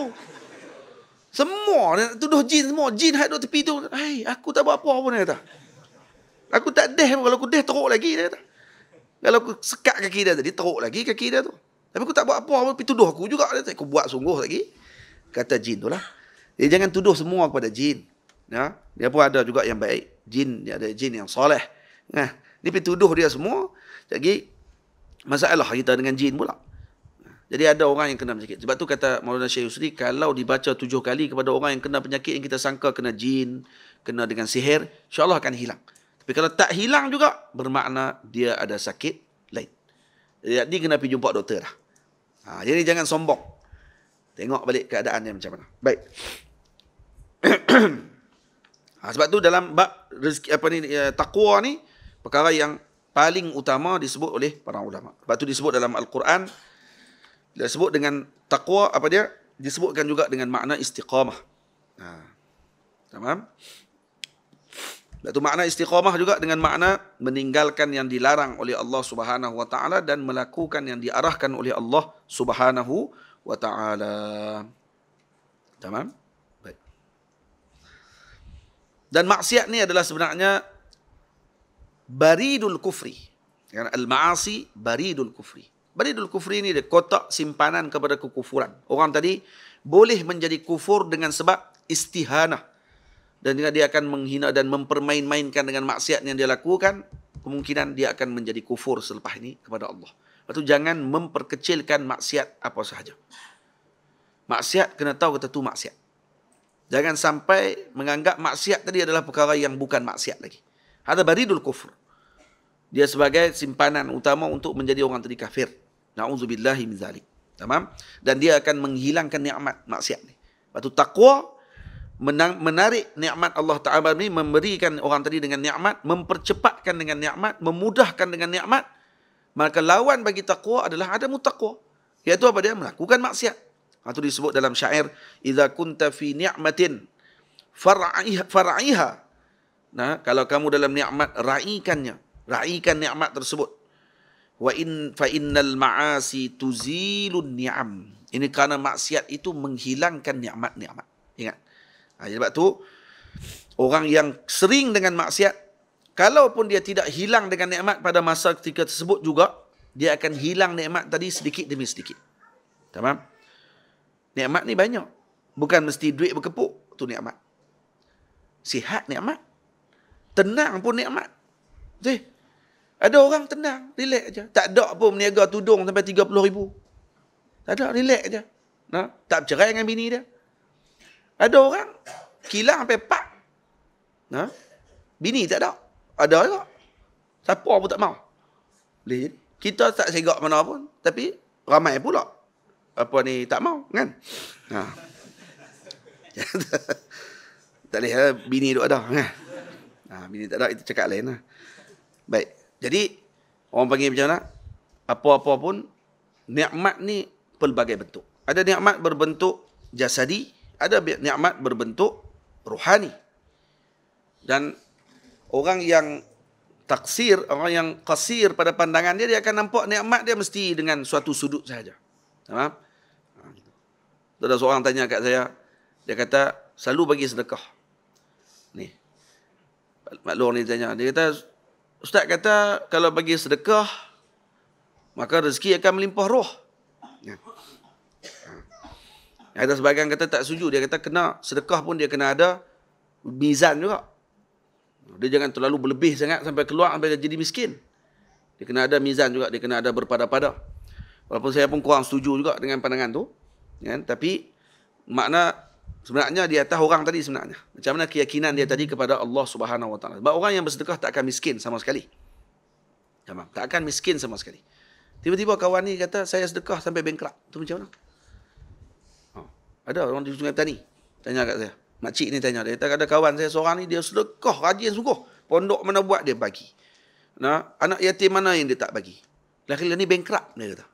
Semua dia nak tuduh jin semua. Jin hadut tepi tu. Hai aku tak buat apa pun dia kata. Aku tak deh pun. Kalau aku deh teruk lagi dia kata. Kalau aku sekat kaki dia tadi, teruk lagi kaki dia tu. Tapi aku tak buat apa pun. Tapi tuduh aku juga dia kata. Aku buat sungguh lagi. Kata jin tu lah. Jadi jangan tuduh semua kepada jin. Ya, dia pun ada juga yang baik. Jin, dia ada jin yang soleh. Nah, ni pergi tuduh dia semua. Jadi, masalah kita dengan jin pula. Jadi ada orang yang kena penyakit. Sebab tu kata Maulana Syekh Yusri, kalau dibaca tujuh kali kepada orang yang kena penyakit yang kita sangka kena jin, kena dengan sihir, insyaAllah akan hilang. Tapi kalau tak hilang juga, bermakna dia ada sakit lain. Jadi dia kena pergi jumpa doktor lah. Ha, jadi jangan sombong. Tengok balik keadaan dia macam mana. Baik. ha, sebab tu dalam bab rezeki apa ni uh, eh, takwa ni perkara yang paling utama disebut oleh para ulama. Sebab tu disebut dalam al-Quran disebut dengan takwa apa dia? Disebutkan juga dengan makna istiqamah. Ha. Tamam? Sebab tu makna istiqamah juga dengan makna meninggalkan yang dilarang oleh Allah Subhanahu wa taala dan melakukan yang diarahkan oleh Allah Subhanahu wa taala. Tamam? Dan maksiat ni adalah sebenarnya baridul kufri. Yang al-ma'asi baridul kufri. Baridul kufri ni dia kotak simpanan kepada kekufuran. Orang tadi boleh menjadi kufur dengan sebab istihanah. Dan jika dia akan menghina dan mempermain-mainkan dengan maksiat yang dia lakukan. Kemungkinan dia akan menjadi kufur selepas ini kepada Allah. Lepas itu jangan memperkecilkan maksiat apa sahaja. Maksiat kena tahu kita tu maksiat. Jangan sampai menganggap maksiat tadi adalah perkara yang bukan maksiat lagi. Ada baridul kufur. Dia sebagai simpanan utama untuk menjadi orang tadi kafir. Na'udzubillahi min zalik. Tamam? Dan dia akan menghilangkan nikmat maksiat ni. Batu takwa menang, menarik nikmat Allah Taala ini memberikan orang tadi dengan nikmat, mempercepatkan dengan nikmat, memudahkan dengan nikmat. Maka lawan bagi takwa adalah ada mutaqwa. Iaitu apa dia melakukan maksiat. Itu ha, disebut dalam syair idza kunta fi ni'matin far'iha Nah, kalau kamu dalam nikmat raikannya, raikan nikmat tersebut. Wa in fa innal ma'asi tuzilun ni'am. Ini kerana maksiat itu menghilangkan nikmat-nikmat. Ingat. Ha, sebab tu orang yang sering dengan maksiat kalaupun dia tidak hilang dengan nikmat pada masa ketika tersebut juga dia akan hilang nikmat tadi sedikit demi sedikit. Tamam? Nikmat ni banyak. Bukan mesti duit berkepuk tu nikmat. Sihat nikmat. Tenang pun nikmat. Sih. Ada orang tenang, relax aja. Tak ada pun meniaga tudung sampai 30 ribu. Tak ada, relax aja. Ha? Nah, tak bercerai dengan bini dia. Ada orang kilang sampai pak. Nah, ha? bini tak ada. Ada juga. Siapa pun tak mau. Boleh Kita tak segak mana pun. Tapi ramai pula apa ni tak mau kan ha. tak boleh eh, bini duk ada kan ha, bini tak ada itu cakap lain lah. baik jadi orang panggil macam mana apa-apa pun nikmat ni pelbagai bentuk ada nikmat berbentuk jasadi ada nikmat berbentuk rohani dan orang yang taksir orang yang kasir pada pandangan dia dia akan nampak nikmat dia mesti dengan suatu sudut saja. Ha? Ada seorang tanya kat saya, dia kata, selalu bagi sedekah. Ni. Maklum ni tanya, dia kata, Ustaz kata, kalau bagi sedekah, maka rezeki akan melimpah roh. Ya. Ha. Ada sebagian kata tak setuju, dia kata kena sedekah pun dia kena ada mizan juga. Dia jangan terlalu berlebih sangat sampai keluar sampai jadi miskin. Dia kena ada mizan juga, dia kena ada berpada-pada. Walaupun saya pun kurang setuju juga dengan pandangan tu. Kan? Tapi makna sebenarnya dia atas orang tadi sebenarnya. Macam mana keyakinan dia tadi kepada Allah Subhanahu Wa Taala. Sebab orang yang bersedekah tak akan miskin sama sekali. Sama. Tak akan miskin sama sekali. Tiba-tiba kawan ni kata saya sedekah sampai bankrupt. Tu macam mana? Oh. Ada orang di Sungai Petani. Tanya kat saya. Makcik ni tanya. Dia kata ada kawan saya seorang ni dia sedekah rajin sungguh. Pondok mana buat dia bagi. Nah, anak yatim mana yang dia tak bagi? Lelaki ni bankrupt dia kata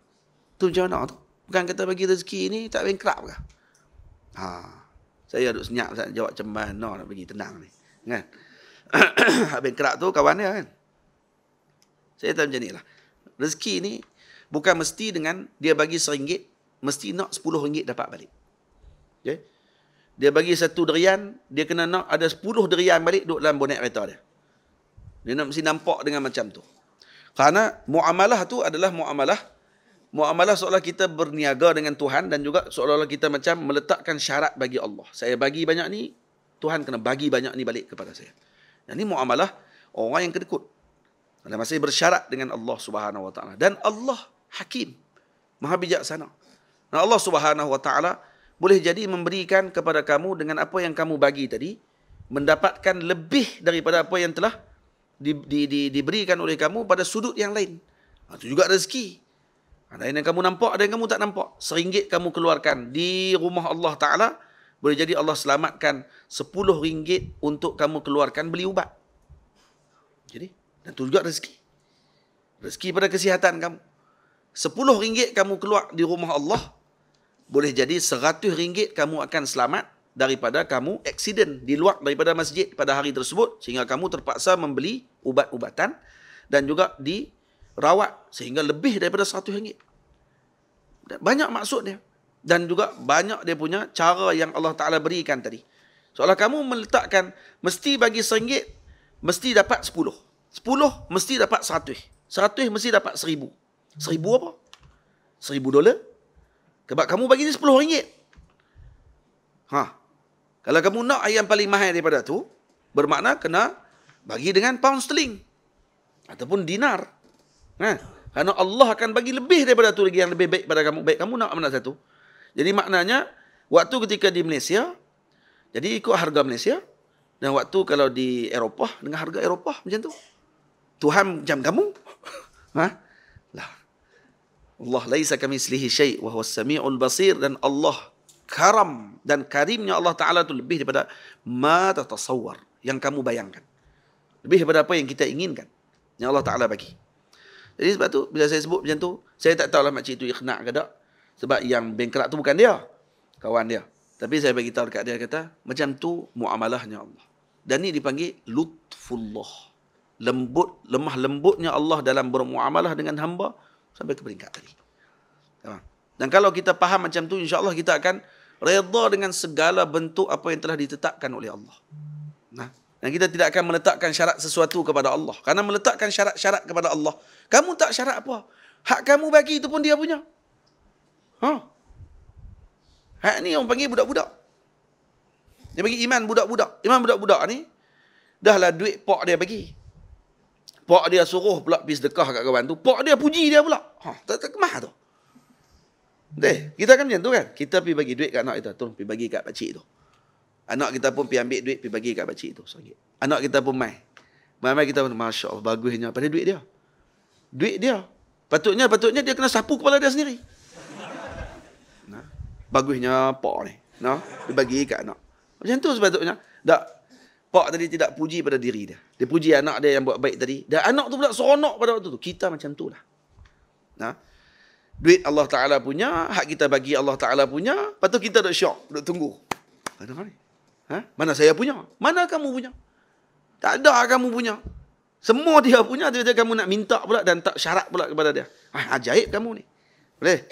tu macam mana tu? Bukan kata bagi rezeki ni tak bankrupt ke? Ha. Saya duduk senyap saya jawab macam mana nak pergi tenang ni. Kan? Hak bankrupt tu kawan dia kan? Saya tak macam ni lah. Rezeki ni bukan mesti dengan dia bagi seringgit, mesti nak sepuluh ringgit dapat balik. Okay? Dia bagi satu derian, dia kena nak ada sepuluh derian balik duduk dalam bonet kereta dia. Dia nak mesti nampak dengan macam tu. Kerana muamalah tu adalah muamalah muamalah seolah kita berniaga dengan Tuhan dan juga seolah-olah kita macam meletakkan syarat bagi Allah. Saya bagi banyak ni, Tuhan kena bagi banyak ni balik kepada saya. Yang ni muamalah orang yang kedekut. Dan masih bersyarat dengan Allah Subhanahu Wa Taala dan Allah Hakim Maha Bijaksana. Dan Allah Subhanahu Wa Taala boleh jadi memberikan kepada kamu dengan apa yang kamu bagi tadi mendapatkan lebih daripada apa yang telah di, di, di, diberikan oleh kamu pada sudut yang lain. Itu juga rezeki. Ada yang kamu nampak, ada yang kamu tak nampak. Seringgit kamu keluarkan di rumah Allah Ta'ala, boleh jadi Allah selamatkan sepuluh ringgit untuk kamu keluarkan beli ubat. Jadi, dan itu juga rezeki. Rezeki pada kesihatan kamu. Sepuluh ringgit kamu keluar di rumah Allah, boleh jadi seratus ringgit kamu akan selamat daripada kamu eksiden di luar daripada masjid pada hari tersebut sehingga kamu terpaksa membeli ubat-ubatan dan juga di rawat sehingga lebih daripada satu ringgit. Banyak maksud dia. Dan juga banyak dia punya cara yang Allah Ta'ala berikan tadi. Soalnya kamu meletakkan, mesti bagi seringgit, mesti dapat sepuluh. Sepuluh, mesti dapat seratus. Seratus, mesti dapat seribu. Seribu apa? Seribu dolar. Sebab kamu bagi ni sepuluh ringgit. Ha. Kalau kamu nak ayam paling mahal daripada tu, bermakna kena bagi dengan pound sterling. Ataupun Dinar. Nah, kan? kerana Allah akan bagi lebih daripada tu lagi yang lebih baik pada kamu. Baik kamu nak mana satu. Jadi maknanya, waktu ketika di Malaysia, jadi ikut harga Malaysia, dan waktu kalau di Eropah, dengan harga Eropah macam tu. Tuhan jam kamu. Ha? Lah. Allah laisa kami selihi syait, wahu sami'ul basir, dan Allah karam dan karimnya Allah Ta'ala itu lebih daripada ma tatasawwar yang kamu bayangkan. Lebih daripada apa yang kita inginkan. Yang Allah Ta'ala bagi. Jadi sebab tu bila saya sebut macam tu, saya tak tahu tahulah makcik tu ikhna ke tak. Sebab yang bankrupt tu bukan dia. Kawan dia. Tapi saya bagi tahu dekat dia kata, macam tu muamalahnya Allah. Dan ni dipanggil lutfullah. Lembut, lemah lembutnya Allah dalam bermuamalah dengan hamba sampai ke peringkat tadi. Dan kalau kita faham macam tu, insya Allah kita akan reda dengan segala bentuk apa yang telah ditetapkan oleh Allah. Dan kita tidak akan meletakkan syarat sesuatu kepada Allah. Karena meletakkan syarat-syarat kepada Allah. Kamu tak syarat apa? Hak kamu bagi itu pun dia punya. Huh? Ha? Hak ni orang panggil budak-budak. Dia bagi iman budak-budak. Iman budak-budak ni, dahlah duit pak dia bagi. Pak dia suruh pula pergi sedekah kat kawan tu. Pak dia puji dia pula. Huh, ha, tak, tak kemah tu. Deh, kita kan macam tu kan? Kita pergi bagi duit kat anak kita. Tolong pergi bagi kat pakcik tu. Anak kita pun pergi ambil duit, pergi bagi kat pakcik tu. Sorry. Anak kita pun mai. Mai-mai kita pun, Masya Allah, bagusnya. Pada duit dia. Duit dia. Patutnya, patutnya dia kena sapu kepala dia sendiri. Nah. Bagusnya pak ni. Nah. Dia bagi kat anak. Macam tu sepatutnya. Tak. Pak tadi tidak puji pada diri dia. Dia puji anak dia yang buat baik tadi. Dan anak tu pula seronok pada waktu tu. Kita macam tu lah. Nah. Duit Allah Ta'ala punya. Hak kita bagi Allah Ta'ala punya. Lepas tu kita duduk syok. Duduk tunggu. Ada Ha? Mana saya punya? Mana kamu punya? Tak ada kamu punya. Semua dia punya, tiba-tiba kamu nak minta pula dan tak syarat pula kepada dia. Ah, ajaib kamu ni. Boleh?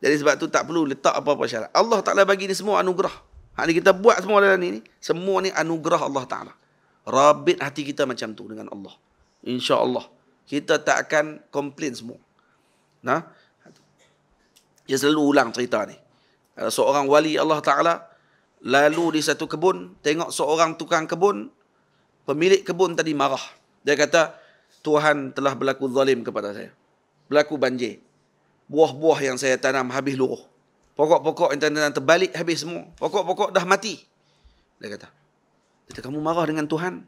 Jadi sebab tu tak perlu letak apa-apa syarat. Allah Ta'ala bagi ni semua anugerah. Ha, ni kita buat semua dalam ni. Semua ni anugerah Allah Ta'ala. Rabit hati kita macam tu dengan Allah. Insya Allah. Kita tak akan komplain semua. Nah, dia selalu ulang cerita ni. seorang wali Allah Ta'ala lalu di satu kebun, tengok seorang tukang kebun, pemilik kebun tadi marah. Dia kata, Tuhan telah berlaku zalim kepada saya. Berlaku banjir. Buah-buah yang saya tanam habis luruh. Pokok-pokok yang tanam terbalik habis semua. Pokok-pokok dah mati. Dia kata, kata kamu marah dengan Tuhan.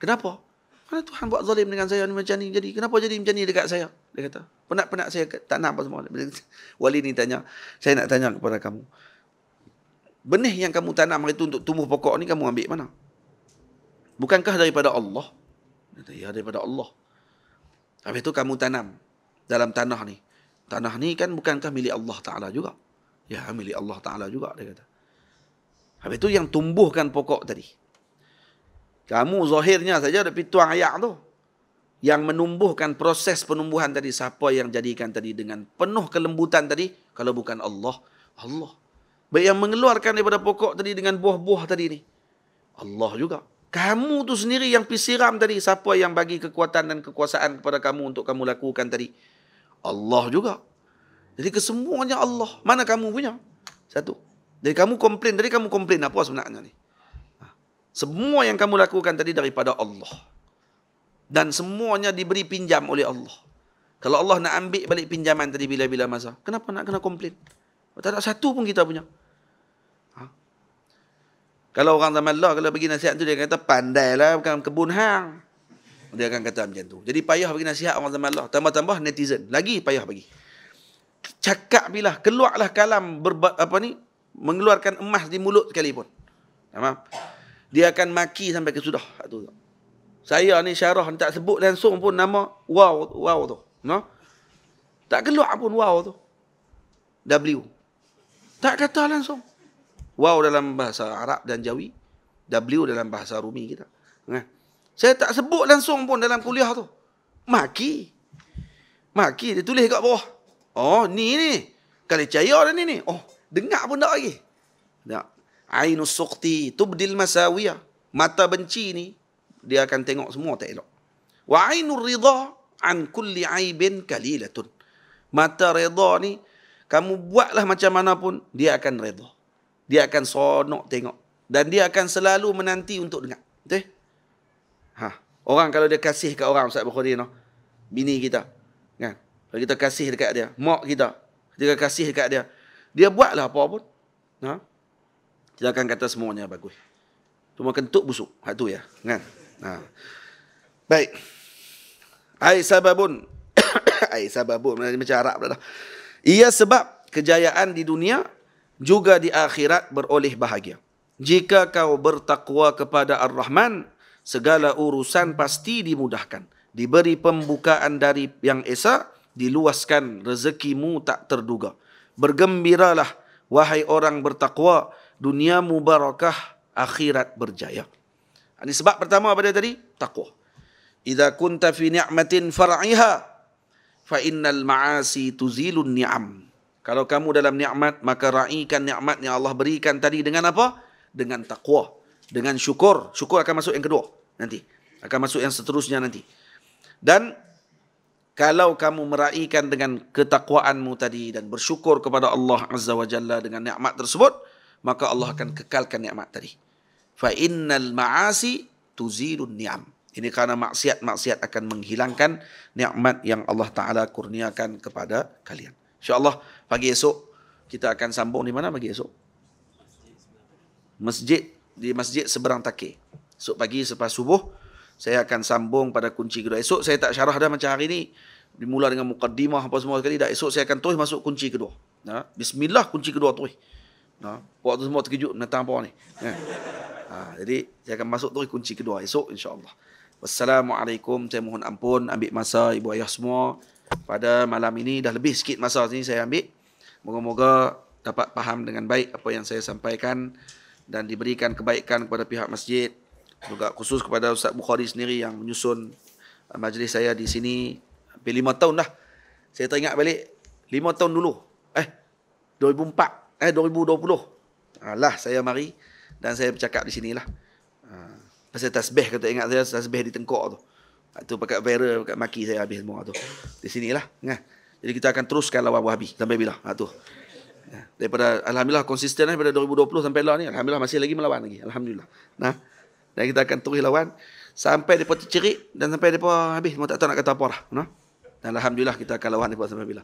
Kenapa? Mana Tuhan buat zalim dengan saya ni macam ni? Jadi, kenapa jadi macam ni dekat saya? Dia kata, penat-penat saya tanam apa semua. Wali ni tanya, saya nak tanya kepada kamu benih yang kamu tanam hari itu untuk tumbuh pokok ni kamu ambil mana? Bukankah daripada Allah? Ya daripada Allah. Habis itu kamu tanam dalam tanah ni. Tanah ni kan bukankah milik Allah Ta'ala juga? Ya milik Allah Ta'ala juga dia kata. Habis itu yang tumbuhkan pokok tadi. Kamu zahirnya saja tapi tuang ayak tu. Yang menumbuhkan proses penumbuhan tadi. Siapa yang jadikan tadi dengan penuh kelembutan tadi. Kalau bukan Allah. Allah. Baik yang mengeluarkan daripada pokok tadi dengan buah-buah tadi ni. Allah juga. Kamu tu sendiri yang pisiram tadi. Siapa yang bagi kekuatan dan kekuasaan kepada kamu untuk kamu lakukan tadi. Allah juga. Jadi kesemuanya Allah. Mana kamu punya? Satu. Jadi kamu komplain. Jadi kamu komplain apa sebenarnya ni? Ha. Semua yang kamu lakukan tadi daripada Allah. Dan semuanya diberi pinjam oleh Allah. Kalau Allah nak ambil balik pinjaman tadi bila-bila masa. Kenapa nak kena komplain? Tak ada satu pun kita punya. Ha? Kalau orang zaman Allah, kalau bagi nasihat tu, dia akan kata, pandailah, bukan kebun hang. Dia akan kata macam tu. Jadi payah bagi nasihat orang zaman Allah Tambah-tambah netizen. Lagi payah bagi. Cakap bila, keluarlah kalam, berba, apa ni, mengeluarkan emas di mulut sekalipun. Faham? Dia akan maki sampai ke sudah. Ha, Saya ni syarah tak sebut langsung pun nama wow wow tu. No? Tak keluar pun wow tu. W. Tak kata langsung. Wow dalam bahasa Arab dan Jawi. W dalam bahasa Rumi kita. Nah. Saya tak sebut langsung pun dalam kuliah tu. Maki. Maki dia tulis kat bawah. Oh ni ni. Kali cahaya dah ni ni. Oh dengar pun tak lagi. Tak. Ainus suqti tubdil masawiya Mata benci ni. Dia akan tengok semua tak elok. Wa ainur ridha an kulli aibin kalilatun. Mata redha ni. Kamu buatlah macam mana pun, dia akan redha. Dia akan sonok tengok. Dan dia akan selalu menanti untuk dengar. Betul? Ha. Orang kalau dia kasih kat orang, Ustaz Bukhari, no? bini kita. Kan? Kalau kita kasih dekat dia, mak kita, kita kasih dekat dia, dia buatlah apa pun. Ha? Kita akan kata semuanya bagus. Cuma kentut busuk. Hak tu ya. Kan? Ha. Baik. Aisababun. Aisababun. Macam Arab pula dah. Ia sebab kejayaan di dunia juga di akhirat beroleh bahagia. Jika kau bertakwa kepada Ar-Rahman, segala urusan pasti dimudahkan. Diberi pembukaan dari Yang Esa, diluaskan rezekimu tak terduga. Bergembiralah, wahai orang bertakwa, duniamu mubarakah, akhirat berjaya. Ini sebab pertama pada tadi, takwa. Iza kunta fi ni'matin far'iha, fa innal ma'asi tuzilun ni'am. Kalau kamu dalam nikmat maka raikan nikmat yang Allah berikan tadi dengan apa? Dengan takwa, dengan syukur. Syukur akan masuk yang kedua nanti. Akan masuk yang seterusnya nanti. Dan kalau kamu meraikan dengan ketakwaanmu tadi dan bersyukur kepada Allah Azza wa Jalla dengan nikmat tersebut, maka Allah akan kekalkan nikmat tadi. Fa innal ma'asi tuzilun ni'am. Ini karena maksiat-maksiat akan menghilangkan nikmat yang Allah Ta'ala kurniakan kepada kalian. InsyaAllah pagi esok kita akan sambung di mana pagi esok? Masjid di masjid seberang Takeh. Esok pagi selepas subuh saya akan sambung pada kunci kedua. Esok saya tak syarah dah macam hari ni. Dimula dengan mukaddimah apa semua sekali. Dah esok saya akan terus masuk kunci kedua. Ha? Bismillah kunci kedua terus. Ha? Buat tu semua terkejut. Nantang apa ni. Ha? Ha, jadi saya akan masuk terus kunci kedua esok insyaAllah. Wassalamualaikum. Saya mohon ampun ambil masa ibu ayah semua. Pada malam ini dah lebih sikit masa sini saya ambil. Moga-moga dapat faham dengan baik apa yang saya sampaikan dan diberikan kebaikan kepada pihak masjid. Juga khusus kepada Ustaz Bukhari sendiri yang menyusun uh, majlis saya di sini. Hampir lima tahun dah. Saya teringat balik lima tahun dulu. Eh, 2004. Eh, 2020. Alah, saya mari dan saya bercakap di sinilah. Uh, Pasal tasbih kata ingat saya tasbih di tengkok tu. Ha, tu pakai viral pakai maki saya habis semua tu. Di sinilah. Nah. Jadi kita akan teruskan lawan Wahabi sampai bila? Ha tu. Ya, daripada alhamdulillah konsisten lah daripada 2020 sampai lah ni. Alhamdulillah masih lagi melawan lagi. Alhamdulillah. Nah. Dan kita akan terus lawan sampai depa tercerik dan sampai depa habis semua tak tahu nak kata apa dah. Nah. Dan alhamdulillah kita akan lawan depa sampai bila.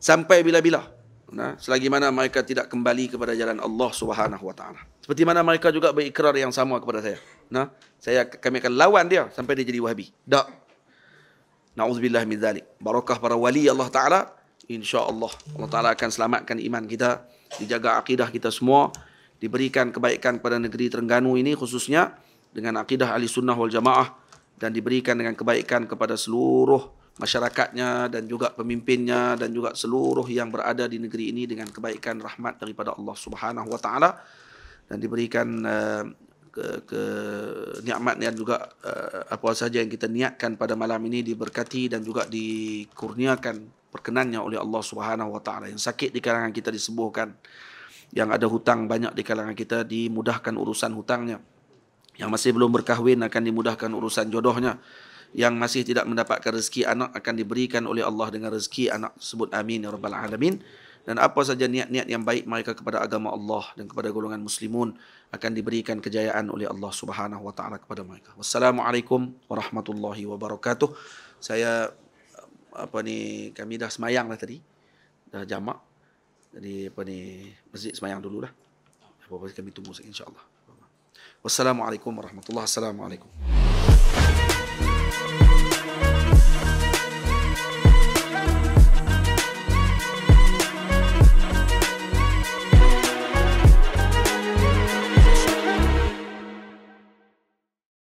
Sampai bila-bila. Nah, selagi mana mereka tidak kembali kepada jalan Allah Swt. Seperti mana mereka juga berikrar yang sama kepada saya nah saya kami akan lawan dia sampai dia jadi wahabi tak naudzubillah min zalik barakah para wali Allah taala Insya Allah taala akan selamatkan iman kita dijaga akidah kita semua diberikan kebaikan kepada negeri Terengganu ini khususnya dengan akidah ahli sunnah wal jamaah dan diberikan dengan kebaikan kepada seluruh masyarakatnya dan juga pemimpinnya dan juga seluruh yang berada di negeri ini dengan kebaikan rahmat daripada Allah Subhanahu wa taala dan diberikan eh, ke, ke nikmat yang juga uh, apa saja yang kita niatkan pada malam ini diberkati dan juga dikurniakan perkenannya oleh Allah Subhanahu wa taala. Yang sakit di kalangan kita disembuhkan. Yang ada hutang banyak di kalangan kita dimudahkan urusan hutangnya. Yang masih belum berkahwin akan dimudahkan urusan jodohnya. Yang masih tidak mendapatkan rezeki anak akan diberikan oleh Allah dengan rezeki anak. Sebut amin ya rabbal alamin dan apa saja niat-niat yang baik mereka kepada agama Allah dan kepada golongan muslimun akan diberikan kejayaan oleh Allah Subhanahu wa taala kepada mereka. Wassalamualaikum warahmatullahi wabarakatuh. Saya apa ni kami dah semayang lah tadi. Dah jamak. Jadi apa ni masjid semayang dululah. Apa-apa kami tunggu insya-Allah. Wassalamualaikum warahmatullahi wabarakatuh.